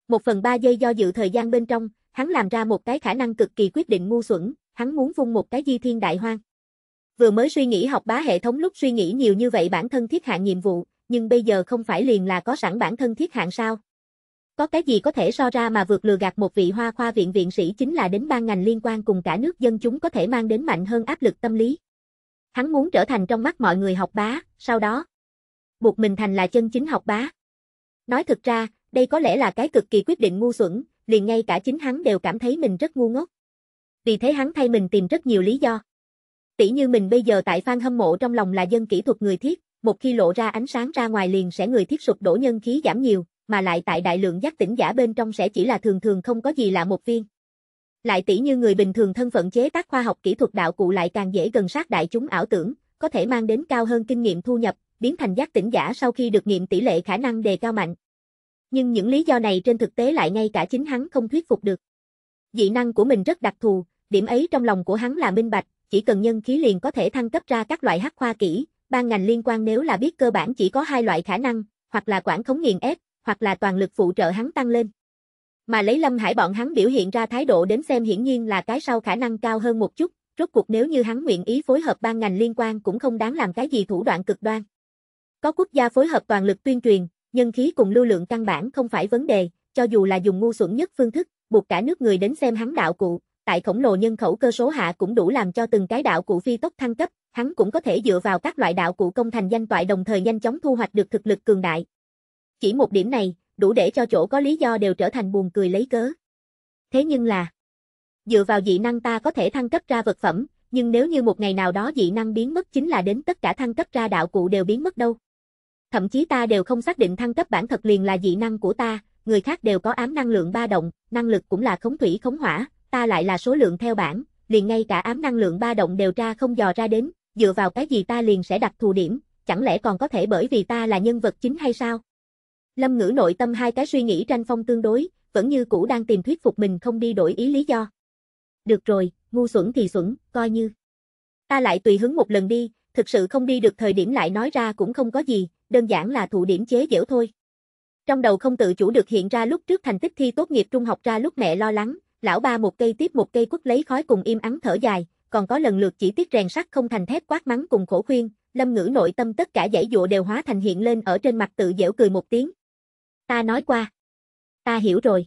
Một phần ba giây do dự thời gian bên trong, hắn làm ra một cái khả năng cực kỳ quyết định ngu xuẩn, hắn muốn vung một cái di thiên đại hoang. Vừa mới suy nghĩ học bá hệ thống lúc suy nghĩ nhiều như vậy bản thân thiết hạng nhiệm vụ, nhưng bây giờ không phải liền là có sẵn bản thân thiết hạng sao. Có cái gì có thể so ra mà vượt lừa gạt một vị hoa khoa viện viện sĩ chính là đến ban ngành liên quan cùng cả nước dân chúng có thể mang đến mạnh hơn áp lực tâm lý. Hắn muốn trở thành trong mắt mọi người học bá, sau đó buộc mình thành là chân chính học bá. Nói thực ra, đây có lẽ là cái cực kỳ quyết định ngu xuẩn, liền ngay cả chính hắn đều cảm thấy mình rất ngu ngốc. Vì thế hắn thay mình tìm rất nhiều lý do. Tỷ như mình bây giờ tại fan hâm mộ trong lòng là dân kỹ thuật người thiết, một khi lộ ra ánh sáng ra ngoài liền sẽ người thiết sụp đổ nhân khí giảm nhiều, mà lại tại đại lượng giác tỉnh giả bên trong sẽ chỉ là thường thường không có gì lạ một viên. Lại tỷ như người bình thường thân phận chế tác khoa học kỹ thuật đạo cụ lại càng dễ gần sát đại chúng ảo tưởng, có thể mang đến cao hơn kinh nghiệm thu nhập, biến thành giác tỉnh giả sau khi được nghiệm tỷ lệ khả năng đề cao mạnh. Nhưng những lý do này trên thực tế lại ngay cả chính hắn không thuyết phục được. Dị năng của mình rất đặc thù, điểm ấy trong lòng của hắn là minh bạch, chỉ cần nhân khí liền có thể thăng cấp ra các loại hắc khoa kỹ, ban ngành liên quan nếu là biết cơ bản chỉ có hai loại khả năng, hoặc là quản khống nghiền ép, hoặc là toàn lực phụ trợ hắn tăng lên. Mà lấy Lâm Hải bọn hắn biểu hiện ra thái độ đến xem hiển nhiên là cái sau khả năng cao hơn một chút, rốt cuộc nếu như hắn nguyện ý phối hợp ban ngành liên quan cũng không đáng làm cái gì thủ đoạn cực đoan. Có quốc gia phối hợp toàn lực tuyên truyền, Nhân khí cùng lưu lượng căn bản không phải vấn đề, cho dù là dùng ngu xuẩn nhất phương thức, buộc cả nước người đến xem hắn đạo cụ, tại khổng lồ nhân khẩu cơ số hạ cũng đủ làm cho từng cái đạo cụ phi tốc thăng cấp, hắn cũng có thể dựa vào các loại đạo cụ công thành danh toại đồng thời nhanh chóng thu hoạch được thực lực cường đại. Chỉ một điểm này, đủ để cho chỗ có lý do đều trở thành buồn cười lấy cớ. Thế nhưng là, dựa vào dị năng ta có thể thăng cấp ra vật phẩm, nhưng nếu như một ngày nào đó dị năng biến mất chính là đến tất cả thăng cấp ra đạo cụ đều biến mất đâu. Thậm chí ta đều không xác định thăng cấp bản thật liền là dị năng của ta, người khác đều có ám năng lượng ba động, năng lực cũng là khống thủy khống hỏa, ta lại là số lượng theo bản, liền ngay cả ám năng lượng ba động đều tra không dò ra đến, dựa vào cái gì ta liền sẽ đặt thù điểm, chẳng lẽ còn có thể bởi vì ta là nhân vật chính hay sao? Lâm ngữ nội tâm hai cái suy nghĩ tranh phong tương đối, vẫn như cũ đang tìm thuyết phục mình không đi đổi ý lý do. Được rồi, ngu xuẩn thì xuẩn, coi như. Ta lại tùy hứng một lần đi, thực sự không đi được thời điểm lại nói ra cũng không có gì, đơn giản là thụ điểm chế giễu thôi. Trong đầu không tự chủ được hiện ra lúc trước thành tích thi tốt nghiệp trung học ra lúc mẹ lo lắng, lão ba một cây tiếp một cây quất lấy khói cùng im ắng thở dài, còn có lần lượt chỉ tiết rèn sắt không thành thép quát mắng cùng khổ khuyên, lâm ngữ nội tâm tất cả giải dụa đều hóa thành hiện lên ở trên mặt tự dễu cười một tiếng. Ta nói qua. Ta hiểu rồi.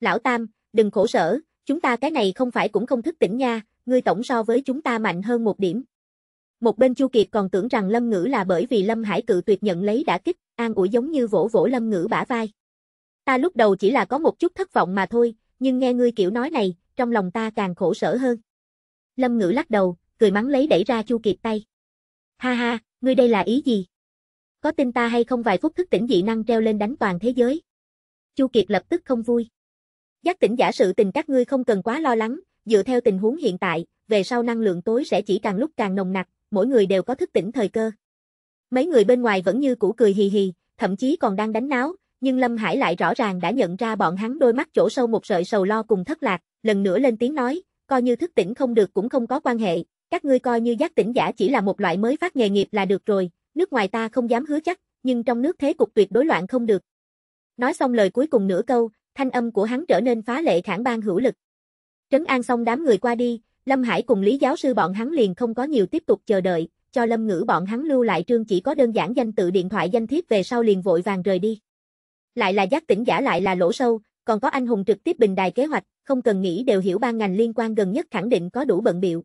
Lão Tam, đừng khổ sở, chúng ta cái này không phải cũng không thức tỉnh nha, ngươi tổng so với chúng ta mạnh hơn một điểm. Một bên Chu Kiệt còn tưởng rằng Lâm Ngữ là bởi vì Lâm Hải cự tuyệt nhận lấy đã kích, an ủi giống như vỗ vỗ Lâm Ngữ bả vai. Ta lúc đầu chỉ là có một chút thất vọng mà thôi, nhưng nghe ngươi kiểu nói này, trong lòng ta càng khổ sở hơn. Lâm Ngữ lắc đầu, cười mắng lấy đẩy ra Chu Kiệt tay. Ha ha, ngươi đây là ý gì? Có tin ta hay không vài phút thức tỉnh dị năng treo lên đánh toàn thế giới? Chu Kiệt lập tức không vui. Giác tỉnh giả sự tình các ngươi không cần quá lo lắng, dựa theo tình huống hiện tại, về sau năng lượng tối sẽ chỉ càng lúc càng nồng nặc, mỗi người đều có thức tỉnh thời cơ. Mấy người bên ngoài vẫn như cũ cười hì hì, thậm chí còn đang đánh náo, nhưng Lâm Hải lại rõ ràng đã nhận ra bọn hắn đôi mắt chỗ sâu một sợi sầu lo cùng thất lạc, lần nữa lên tiếng nói, coi như thức tỉnh không được cũng không có quan hệ, các ngươi coi như giác tỉnh giả chỉ là một loại mới phát nghề nghiệp là được rồi, nước ngoài ta không dám hứa chắc, nhưng trong nước thế cục tuyệt đối loạn không được. Nói xong lời cuối cùng nửa câu, thanh âm của hắn trở nên phá lệ khản bang hữu lực. Trấn an xong đám người qua đi, Lâm Hải cùng Lý giáo sư bọn hắn liền không có nhiều tiếp tục chờ đợi, cho Lâm Ngữ bọn hắn lưu lại trương chỉ có đơn giản danh tự điện thoại danh thiếp về sau liền vội vàng rời đi. Lại là giác tỉnh giả lại là lỗ sâu, còn có anh hùng trực tiếp bình đài kế hoạch, không cần nghĩ đều hiểu ba ngành liên quan gần nhất khẳng định có đủ bận biệu.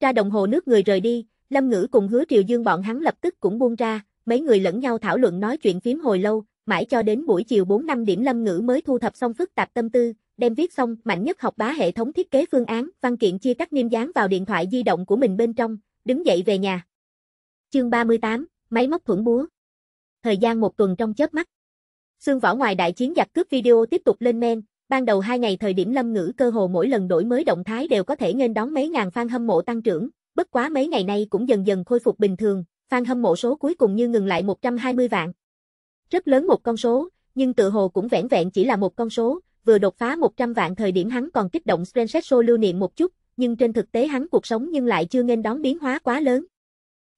Ra đồng hồ nước người rời đi, Lâm Ngữ cùng Hứa Triều Dương bọn hắn lập tức cũng buông ra, mấy người lẫn nhau thảo luận nói chuyện phím hồi lâu, mãi cho đến buổi chiều 4 năm điểm Lâm Ngữ mới thu thập xong phức tạp tâm tư, đem viết xong, mạnh nhất học bá hệ thống thiết kế phương án, văn kiện chia cắt niêm dán vào điện thoại di động của mình bên trong, đứng dậy về nhà. Chương 38, máy móc thuẫn búa. Thời gian một tuần trong chớp mắt. Xương vỏ ngoài đại chiến giặc cướp video tiếp tục lên men, ban đầu hai ngày thời điểm lâm ngữ cơ hồ mỗi lần đổi mới động thái đều có thể nghênh đón mấy ngàn fan hâm mộ tăng trưởng, bất quá mấy ngày nay cũng dần dần khôi phục bình thường, fan hâm mộ số cuối cùng như ngừng lại 120 vạn. Rất lớn một con số, nhưng tự hồ cũng vẻn vẹn chỉ là một con số, vừa đột phá 100 vạn thời điểm hắn còn kích động show lưu niệm một chút, nhưng trên thực tế hắn cuộc sống nhưng lại chưa nên đón biến hóa quá lớn.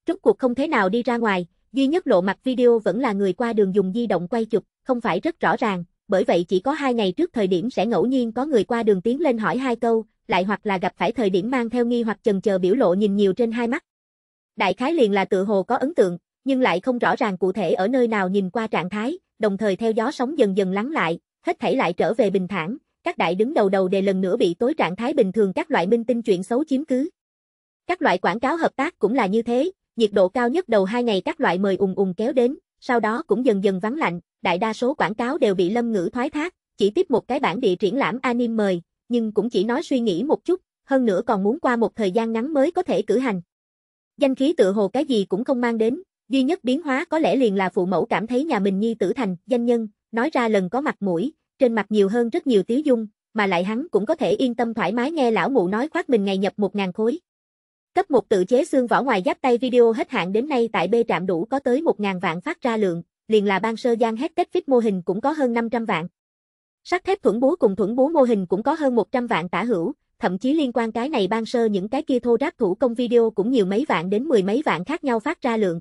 Rốt cuộc không thế nào đi ra ngoài, duy nhất lộ mặt video vẫn là người qua đường dùng di động quay chụp, không phải rất rõ ràng, bởi vậy chỉ có hai ngày trước thời điểm sẽ ngẫu nhiên có người qua đường tiến lên hỏi hai câu, lại hoặc là gặp phải thời điểm mang theo nghi hoặc chần chờ biểu lộ nhìn nhiều trên hai mắt. Đại khái liền là tự hồ có ấn tượng, nhưng lại không rõ ràng cụ thể ở nơi nào nhìn qua trạng thái, đồng thời theo gió sóng dần dần lắng lại, hết thảy lại trở về bình thản, các đại đứng đầu đầu đề lần nữa bị tối trạng thái bình thường các loại minh tinh chuyện xấu chiếm cứ. Các loại quảng cáo hợp tác cũng là như thế, nhiệt độ cao nhất đầu hai ngày các loại mời ùng ùng kéo đến, sau đó cũng dần dần vắng lạnh, đại đa số quảng cáo đều bị lâm ngữ thoái thác, chỉ tiếp một cái bản địa triển lãm anime mời, nhưng cũng chỉ nói suy nghĩ một chút, hơn nữa còn muốn qua một thời gian ngắn mới có thể cử hành. Danh khí tự hồ cái gì cũng không mang đến, duy nhất biến hóa có lẽ liền là phụ mẫu cảm thấy nhà mình nhi tử thành, danh nhân, nói ra lần có mặt mũi, trên mặt nhiều hơn rất nhiều tiếu dung, mà lại hắn cũng có thể yên tâm thoải mái nghe lão mụ nói khoác mình ngày nhập 1.000 khối. Cấp một tự chế xương vỏ ngoài giáp tay video hết hạn đến nay tại B trạm đủ có tới 1.000 vạn phát ra lượng, liền là ban sơ gian hết cách fit mô hình cũng có hơn 500 vạn. Sắt thép thuẫn búa cùng thuẫn búa mô hình cũng có hơn 100 vạn tả hữu, thậm chí liên quan cái này ban sơ những cái kia thô ráp thủ công video cũng nhiều mấy vạn đến mười mấy vạn khác nhau phát ra lượng.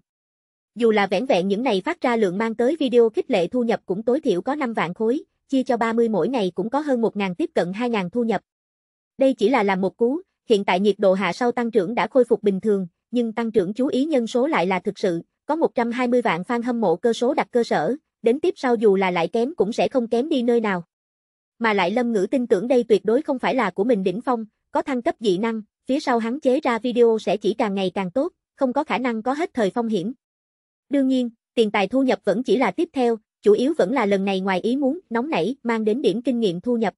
Dù là vẻn vẹn những này phát ra lượng mang tới video khích lệ thu nhập cũng tối thiểu có 5 vạn khối, chia cho 30 mỗi ngày cũng có hơn 1.000 tiếp cận 2.000 thu nhập. Đây chỉ là làm một cú, hiện tại nhiệt độ hạ sau tăng trưởng đã khôi phục bình thường, nhưng tăng trưởng chú ý nhân số lại là thực sự, có 120 vạn fan hâm mộ cơ số đặt cơ sở, đến tiếp sau dù là lại kém cũng sẽ không kém đi nơi nào. Mà lại Lâm Ngữ tin tưởng đây tuyệt đối không phải là của mình đỉnh phong, có thăng cấp dị năng, phía sau hắn chế ra video sẽ chỉ càng ngày càng tốt, không có khả năng có hết thời phong hiểm. Đương nhiên, tiền tài thu nhập vẫn chỉ là tiếp theo, chủ yếu vẫn là lần này ngoài ý muốn, nóng nảy, mang đến điểm kinh nghiệm thu nhập.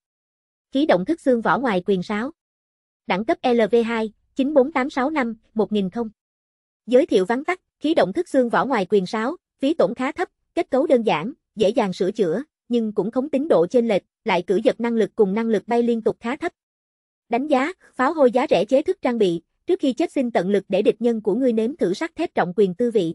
Khí động thức xương vỏ ngoài quyền sáo. Đẳng cấp LV2, 94865, 1000. Giới thiệu vắn tắt, khí động thức xương vỏ ngoài quyền sáo, phí tổn khá thấp, kết cấu đơn giản, dễ dàng sửa chữa, nhưng cũng không tính độ trên lệch, lại cử giật năng lực cùng năng lực bay liên tục khá thấp. Đánh giá, pháo hôi giá rẻ chế thức trang bị, trước khi chết xin tận lực để địch nhân của ngươi nếm thử sắc thép trọng quyền tư vị.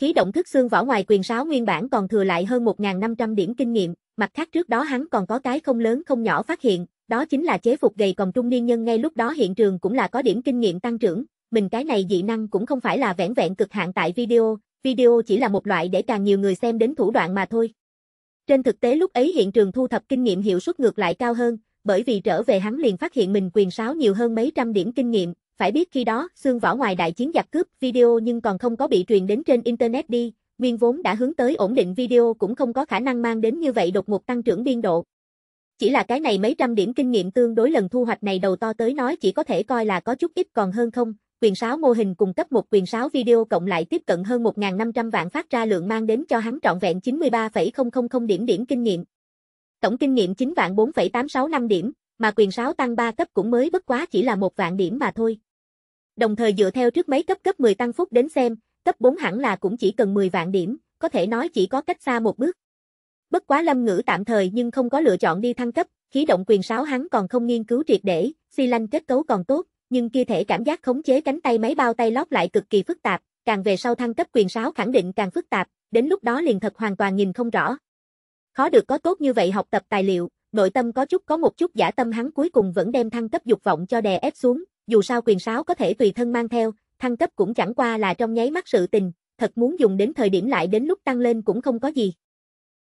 Khí động thức xương vỏ ngoài quyền sáo nguyên bản còn thừa lại hơn 1.500 điểm kinh nghiệm, mặt khác trước đó hắn còn có cái không lớn không nhỏ phát hiện, đó chính là chế phục gầy còng trung niên nhân ngay lúc đó hiện trường cũng là có điểm kinh nghiệm tăng trưởng, mình cái này dị năng cũng không phải là vẻn vẹn cực hạn tại video, video chỉ là một loại để càng nhiều người xem đến thủ đoạn mà thôi. Trên thực tế lúc ấy hiện trường thu thập kinh nghiệm hiệu suất ngược lại cao hơn, bởi vì trở về hắn liền phát hiện mình quyền sáo nhiều hơn mấy trăm điểm kinh nghiệm, phải biết khi đó, xương vỏ ngoài đại chiến giặc cướp video nhưng còn không có bị truyền đến trên Internet đi, nguyên vốn đã hướng tới ổn định video cũng không có khả năng mang đến như vậy đột ngột tăng trưởng biên độ. Chỉ là cái này mấy trăm điểm kinh nghiệm tương đối lần thu hoạch này đầu to tới nói chỉ có thể coi là có chút ít còn hơn không. Quyền 6 mô hình cùng cấp một quyền 6 video cộng lại tiếp cận hơn 1.500 vạn phát ra lượng mang đến cho hắn trọn vẹn 93,000 điểm điểm kinh nghiệm. Tổng kinh nghiệm 9 vạn 4,865 điểm, mà quyền 6 tăng 3 cấp cũng mới bất quá chỉ là một vạn điểm mà thôi. Đồng thời dựa theo trước mấy cấp cấp 10 tăng phúc đến xem, cấp 4 hẳn là cũng chỉ cần 10 vạn điểm, có thể nói chỉ có cách xa một bước. Bất quá lâm ngữ tạm thời nhưng không có lựa chọn đi thăng cấp, khí động quyền sáo hắn còn không nghiên cứu triệt để, xi lanh kết cấu còn tốt, nhưng kia thể cảm giác khống chế cánh tay máy bao tay lót lại cực kỳ phức tạp, càng về sau thăng cấp quyền sáo khẳng định càng phức tạp, đến lúc đó liền thật hoàn toàn nhìn không rõ. Khó được có tốt như vậy học tập tài liệu, nội tâm có chút có một chút giả tâm hắn cuối cùng vẫn đem thăng cấp dục vọng cho đè ép xuống, dù sao quyền sáo có thể tùy thân mang theo, thăng cấp cũng chẳng qua là trong nháy mắt sự tình, thật muốn dùng đến thời điểm lại đến lúc tăng lên cũng không có gì.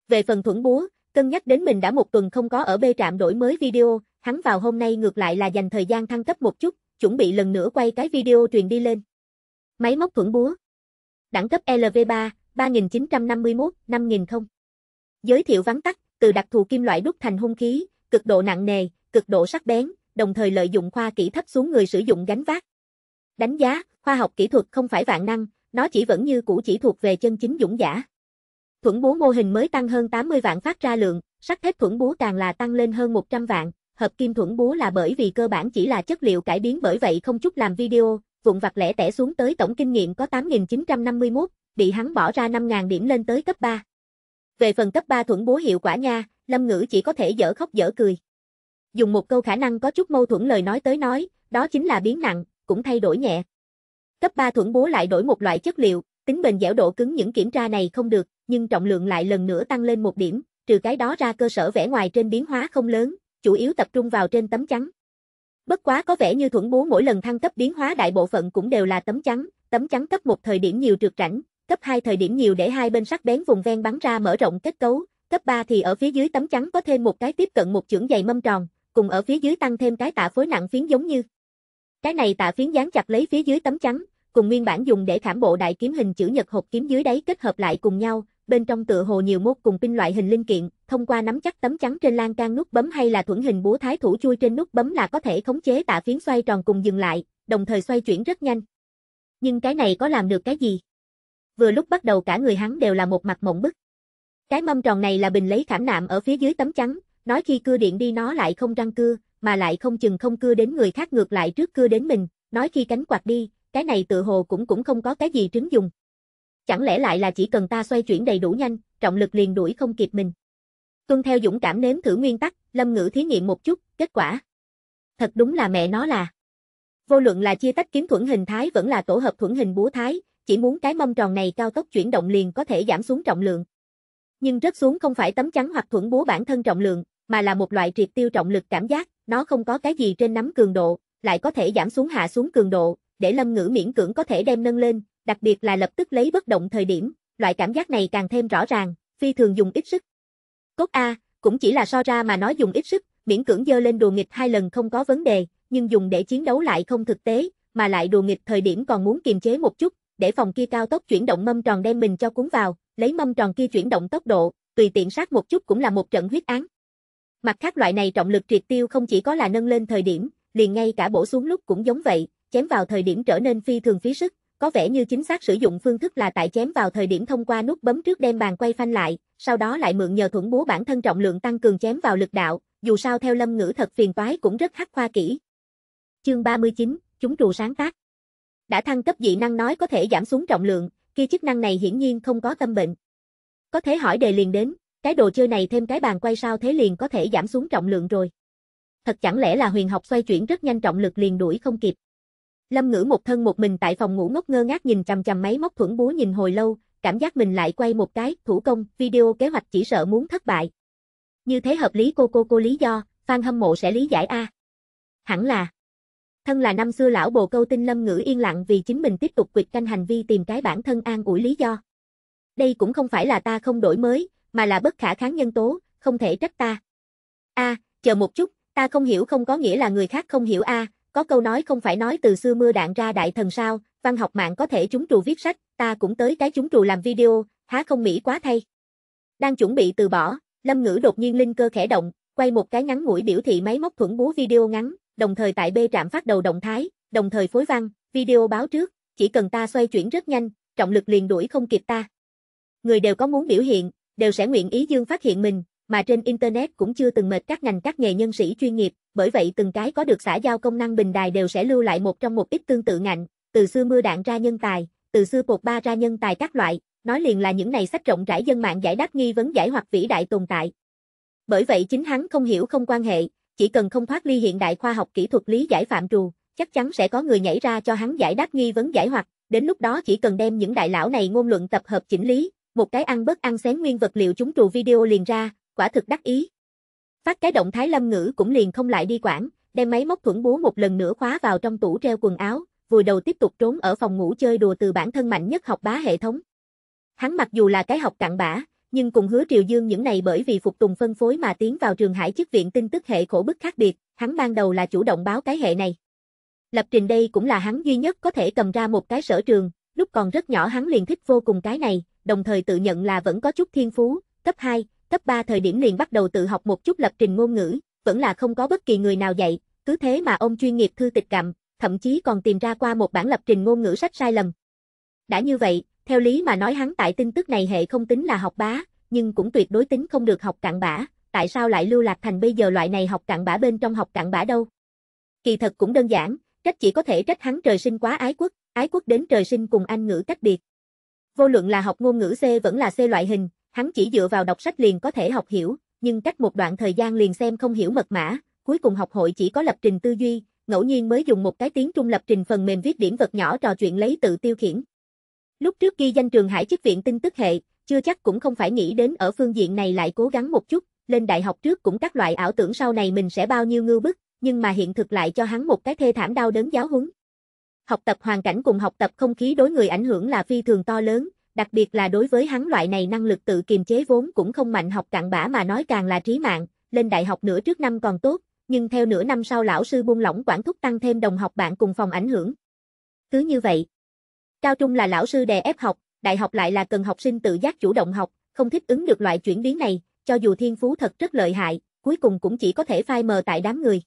Về phần thuẫn búa, cân nhắc đến mình đã một tuần không có ở bê trạm đổi mới video, hắn vào hôm nay ngược lại là dành thời gian thăng cấp một chút, chuẩn bị lần nữa quay cái video truyền đi lên. Máy móc thuẫn búa Đẳng cấp LV3, 3951, 5000 không. Giới thiệu vắn tắt, từ đặc thù kim loại đúc thành hung khí, cực độ nặng nề, cực độ sắc bén, đồng thời lợi dụng khoa kỹ thấp xuống người sử dụng gánh vác. Đánh giá, khoa học kỹ thuật không phải vạn năng, nó chỉ vẫn như cũ chỉ thuộc về chân chính dũng giả. Thuẫn búa mô hình mới tăng hơn 80 vạn phát ra lượng, sắt thép thuẫn búa càng là tăng lên hơn 100 vạn, hợp kim thuẫn búa là bởi vì cơ bản chỉ là chất liệu cải biến bởi vậy không chút làm video, vụn vặt lẻ tẻ xuống tới tổng kinh nghiệm có 8951, bị hắn bỏ ra 5000 điểm lên tới cấp 3. Về phần cấp 3 thuẫn búa hiệu quả nha, Lâm Ngữ chỉ có thể dở khóc dở cười dùng một câu khả năng có chút mâu thuẫn lời nói tới nói, đó chính là biến nặng, cũng thay đổi nhẹ. Cấp 3 thuẫn búa lại đổi một loại chất liệu, tính bền dẻo độ cứng những kiểm tra này không được, nhưng trọng lượng lại lần nữa tăng lên một điểm, trừ cái đó ra cơ sở vẽ ngoài trên biến hóa không lớn, chủ yếu tập trung vào trên tấm trắng. Bất quá có vẻ như thuẫn búa mỗi lần thăng cấp biến hóa đại bộ phận cũng đều là tấm trắng, tấm trắng cấp một thời điểm nhiều trượt rảnh, cấp 2 thời điểm nhiều để hai bên sắc bén vùng ven bắn ra mở rộng kết cấu, cấp 3 thì ở phía dưới tấm trắng có thêm một cái tiếp cận một chưởng dày mâm tròn, cùng ở phía dưới tăng thêm cái tạ phối nặng phiến giống như. Cái này tạ phiến dán chặt lấy phía dưới tấm trắng, cùng nguyên bản dùng để khảm bộ đại kiếm hình chữ nhật hộp kiếm dưới đáy kết hợp lại cùng nhau, bên trong tựa hồ nhiều mốt cùng pin loại hình linh kiện, thông qua nắm chắc tấm trắng trên lan can nút bấm hay là thuận hình búa thái thủ chui trên nút bấm là có thể khống chế tạ phiến xoay tròn cùng dừng lại, đồng thời xoay chuyển rất nhanh. Nhưng cái này có làm được cái gì? Vừa lúc bắt đầu cả người hắn đều là một mặt mộng bức. Cái mâm tròn này là bình lấy khảm nạm ở phía dưới tấm trắng, Nói khi cưa điện đi nó lại không răng cưa, mà lại không chừng không cưa đến người khác ngược lại trước cưa đến mình, nói khi cánh quạt đi, cái này tự hồ cũng cũng không có cái gì trứng dùng. Chẳng lẽ lại là chỉ cần ta xoay chuyển đầy đủ nhanh, trọng lực liền đuổi không kịp mình. Tuân theo dũng cảm nếm thử nguyên tắc, Lâm Ngữ thí nghiệm một chút, kết quả. Thật đúng là mẹ nó là. Vô luận là chia tách kiếm thuẫn hình thái vẫn là tổ hợp thuẫn hình búa thái, chỉ muốn cái mâm tròn này cao tốc chuyển động liền có thể giảm xuống trọng lượng. Nhưng rất xuống không phải tấm chắn hoặc thuẫn búa bản thân trọng lượng, mà là một loại triệt tiêu trọng lực cảm giác, nó không có cái gì trên nắm cường độ, lại có thể giảm xuống hạ xuống cường độ, để lâm ngữ miễn cưỡng có thể đem nâng lên, đặc biệt là lập tức lấy bất động thời điểm, loại cảm giác này càng thêm rõ ràng, phi thường dùng ít sức. Cốt A, cũng chỉ là so ra mà nói dùng ít sức, miễn cưỡng dơ lên đùa nghịch hai lần không có vấn đề, nhưng dùng để chiến đấu lại không thực tế, mà lại đùa nghịch thời điểm còn muốn kiềm chế một chút, để phòng kia cao tốc chuyển động mâm tròn đem mình cho cuốn vào, lấy mâm tròn kia chuyển động tốc độ, tùy tiện sát một chút cũng là một trận huyết án. Mặt khác loại này trọng lực triệt tiêu không chỉ có là nâng lên thời điểm, liền ngay cả bổ xuống lúc cũng giống vậy, chém vào thời điểm trở nên phi thường phí sức, có vẻ như chính xác sử dụng phương thức là tại chém vào thời điểm thông qua nút bấm trước đem bàn quay phanh lại, sau đó lại mượn nhờ thuẫn búa bản thân trọng lượng tăng cường chém vào lực đạo, dù sao theo lâm ngữ thật phiền toái cũng rất hắc khoa kỹ. Chương 39, chúng trù sáng tác. Đã thăng cấp dị năng nói có thể giảm xuống trọng lượng, kia chức năng này hiển nhiên không có tâm bệnh. Có thể hỏi đề liền đến, cái đồ chơi này thêm cái bàn quay sao thế liền có thể giảm xuống trọng lượng rồi. Thật chẳng lẽ là huyền học xoay chuyển rất nhanh trọng lực liền đuổi không kịp. Lâm Ngữ một thân một mình tại phòng ngủ ngốc ngơ ngác nhìn chằm chằm máy móc thuẫn búa nhìn hồi lâu, cảm giác mình lại quay một cái, thủ công, video kế hoạch chỉ sợ muốn thất bại. Như thế hợp lý cô cô cô lý do, fan hâm mộ sẽ lý giải a. Hẳn là Thân là năm xưa lão bồ câu tinh lâm ngữ yên lặng vì chính mình tiếp tục quyệt canh hành vi tìm cái bản thân an ủi lý do. Đây cũng không phải là ta không đổi mới, mà là bất khả kháng nhân tố, không thể trách ta. A, à, chờ một chút, ta không hiểu không có nghĩa là người khác không hiểu a, à, có câu nói không phải nói từ xưa mưa đạn ra đại thần sao, văn học mạng có thể chúng trù viết sách, ta cũng tới cái chúng trù làm video, há không mỹ quá thay. Đang chuẩn bị từ bỏ, Lâm Ngữ đột nhiên linh cơ khẽ động, quay một cái ngắn mũi biểu thị máy móc thuẫn búa video ngắn, đồng thời tại B trạm phát đầu động thái, đồng thời phối văn, video báo trước, chỉ cần ta xoay chuyển rất nhanh, trọng lực liền đuổi không kịp ta. Người đều có muốn biểu hiện, đều sẽ nguyện ý dương phát hiện mình, mà trên Internet cũng chưa từng mệt các ngành các nghề nhân sĩ chuyên nghiệp, bởi vậy từng cái có được xã giao công năng bình đài đều sẽ lưu lại một trong một ít tương tự ngạnh, từ xưa mưa đạn ra nhân tài, từ xưa cột ba ra nhân tài các loại, nói liền là những này sách rộng rãi dân mạng giải đáp nghi vấn giải hoặc vĩ đại tồn tại. Bởi vậy chính hắn không hiểu không quan hệ, chỉ cần không thoát ly hiện đại khoa học kỹ thuật lý giải phạm trù, chắc chắn sẽ có người nhảy ra cho hắn giải đáp nghi vấn giải hoặc, đến lúc đó chỉ cần đem những đại lão này ngôn luận tập hợp chỉnh lý, một cái ăn bớt ăn xén nguyên vật liệu chúng trù video liền ra, quả thực đắc ý. Phát cái động thái lâm ngữ cũng liền không lại đi quản, đem máy móc thuẫn búa một lần nữa khóa vào trong tủ treo quần áo, vùi đầu tiếp tục trốn ở phòng ngủ chơi đùa từ bản thân mạnh nhất học bá hệ thống. Hắn mặc dù là cái học cặn bã, nhưng cùng hứa triều dương những này bởi vì phục tùng phân phối mà tiến vào trường hải chức viện tin tức hệ khổ bức khác biệt, hắn ban đầu là chủ động báo cái hệ này. Lập trình đây cũng là hắn duy nhất có thể cầm ra một cái sở trường, lúc còn rất nhỏ hắn liền thích vô cùng cái này, đồng thời tự nhận là vẫn có chút thiên phú, cấp 2, cấp 3 thời điểm liền bắt đầu tự học một chút lập trình ngôn ngữ, vẫn là không có bất kỳ người nào dạy, cứ thế mà ông chuyên nghiệp thư tịch cầm, thậm chí còn tìm ra qua một bản lập trình ngôn ngữ sách sai lầm. Đã như vậy, theo lý mà nói hắn tại tin tức này hệ không tính là học bá, nhưng cũng tuyệt đối tính không được học cặn bã, tại sao lại lưu lạc thành bây giờ loại này học cặn bã bên trong học cặn bã đâu? Kỳ thật cũng đơn giản, trách chỉ có thể trách hắn trời sinh quá ái quốc, ái quốc đến trời sinh cùng anh ngữ cách biệt. Vô luận là học ngôn ngữ C vẫn là C loại hình, hắn chỉ dựa vào đọc sách liền có thể học hiểu, nhưng cách một đoạn thời gian liền xem không hiểu mật mã, cuối cùng học hội chỉ có lập trình tư duy, ngẫu nhiên mới dùng một cái tiếng Trung lập trình phần mềm viết điểm vật nhỏ trò chuyện lấy tự tiêu khiển. Lúc trước ghi danh trường hải chức viện tin tức hệ, chưa chắc cũng không phải nghĩ đến ở phương diện này lại cố gắng một chút, lên đại học trước cũng các loại ảo tưởng sau này mình sẽ bao nhiêu ngưu bức, nhưng mà hiện thực lại cho hắn một cái thê thảm đau đớn giáo huấn. Học tập hoàn cảnh cùng học tập không khí đối người ảnh hưởng là phi thường to lớn, đặc biệt là đối với hắn loại này năng lực tự kiềm chế vốn cũng không mạnh học cặn bã mà nói càng là trí mạng, lên đại học nửa trước năm còn tốt, nhưng theo nửa năm sau lão sư buông lỏng quản thúc tăng thêm đồng học bạn cùng phòng ảnh hưởng. Cứ như vậy, cao trung là lão sư đè ép học, đại học lại là cần học sinh tự giác chủ động học, không thích ứng được loại chuyển biến này, cho dù thiên phú thật rất lợi hại, cuối cùng cũng chỉ có thể phai mờ tại đám người.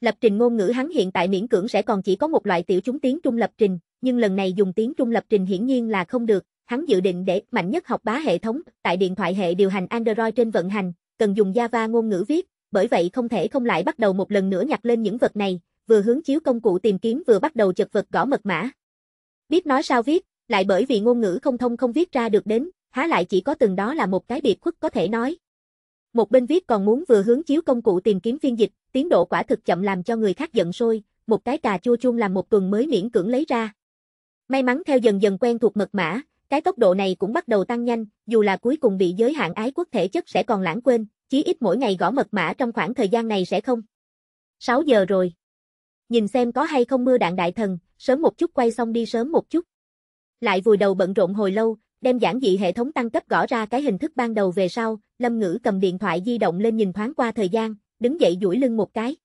Lập trình ngôn ngữ hắn hiện tại miễn cưỡng sẽ còn chỉ có một loại tiểu chúng tiếng Trung lập trình, nhưng lần này dùng tiếng Trung lập trình hiển nhiên là không được, hắn dự định để mạnh nhất học bá hệ thống tại điện thoại hệ điều hành Android trên vận hành, cần dùng Java ngôn ngữ viết, bởi vậy không thể không lại bắt đầu một lần nữa nhặt lên những vật này, vừa hướng chiếu công cụ tìm kiếm vừa bắt đầu chật vật gõ mật mã. Biết nói sao viết, lại bởi vì ngôn ngữ không thông không viết ra được đến, há lại chỉ có từng đó là một cái biệt khuất có thể nói, một bên viết còn muốn vừa hướng chiếu công cụ tìm kiếm phiên dịch, tiến độ quả thực chậm làm cho người khác giận sôi, một cái cà chua chuông làm một tuần mới miễn cưỡng lấy ra. May mắn theo dần dần quen thuộc mật mã, cái tốc độ này cũng bắt đầu tăng nhanh, dù là cuối cùng bị giới hạn ái quốc thể chất sẽ còn lãng quên, chí ít mỗi ngày gõ mật mã trong khoảng thời gian này sẽ không. 6 giờ rồi. Nhìn xem có hay không mưa đạn đại thần, sớm một chút quay xong đi sớm một chút. Lại vùi đầu bận rộn hồi lâu, đem giản dị hệ thống tăng cấp gõ ra cái hình thức ban đầu về sau, Lâm Ngữ cầm điện thoại di động lên nhìn thoáng qua thời gian, đứng dậy duỗi lưng một cái.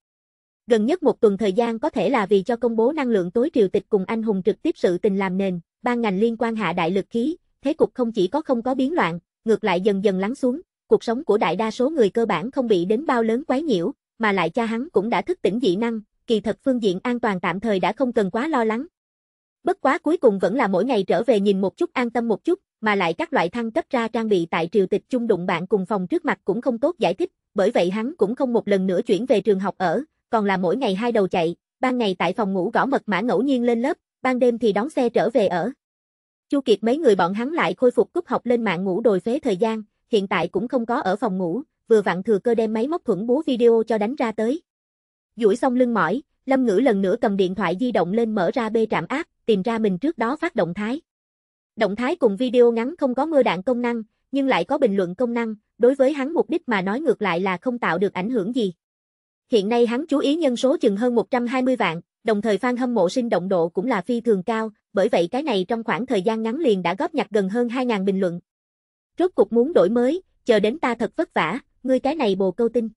Gần nhất một tuần thời gian có thể là vì cho công bố năng lượng tối triều tịch cùng anh hùng trực tiếp sự tình làm nền, ban ngành liên quan hạ đại lực khí, thế cục không chỉ có không có biến loạn, ngược lại dần dần lắng xuống, cuộc sống của đại đa số người cơ bản không bị đến bao lớn quái nhiễu, mà lại cha hắn cũng đã thức tỉnh dị năng, kỳ thật phương diện an toàn tạm thời đã không cần quá lo lắng, Bất quá cuối cùng vẫn là mỗi ngày trở về nhìn một chút an tâm một chút, mà lại các loại thăng cấp ra trang bị tại triều tịch chung đụng bạn cùng phòng trước mặt cũng không tốt giải thích, bởi vậy hắn cũng không một lần nữa chuyển về trường học ở, còn là mỗi ngày hai đầu chạy, ban ngày tại phòng ngủ gõ mật mã ngẫu nhiên lên lớp, ban đêm thì đón xe trở về ở. Chu Kiệt mấy người bọn hắn lại khôi phục cúp học lên mạng ngủ đồi phế thời gian, hiện tại cũng không có ở phòng ngủ, vừa vặn thừa cơ đem máy móc thuẫn búa video cho đánh ra tới. Duỗi xong lưng mỏi, Lâm Ngữ lần nữa cầm điện thoại di động lên mở ra b trạm áp, tìm ra mình trước đó phát động thái. Động thái cùng video ngắn không có mưa đạn công năng, nhưng lại có bình luận công năng, đối với hắn mục đích mà nói ngược lại là không tạo được ảnh hưởng gì. Hiện nay hắn chú ý nhân số chừng hơn 120 vạn, đồng thời fan hâm mộ sinh động độ cũng là phi thường cao, bởi vậy cái này trong khoảng thời gian ngắn liền đã góp nhặt gần hơn 2.000 bình luận. Rốt cục muốn đổi mới, chờ đến ta thật vất vả, ngươi cái này bồ câu tinh.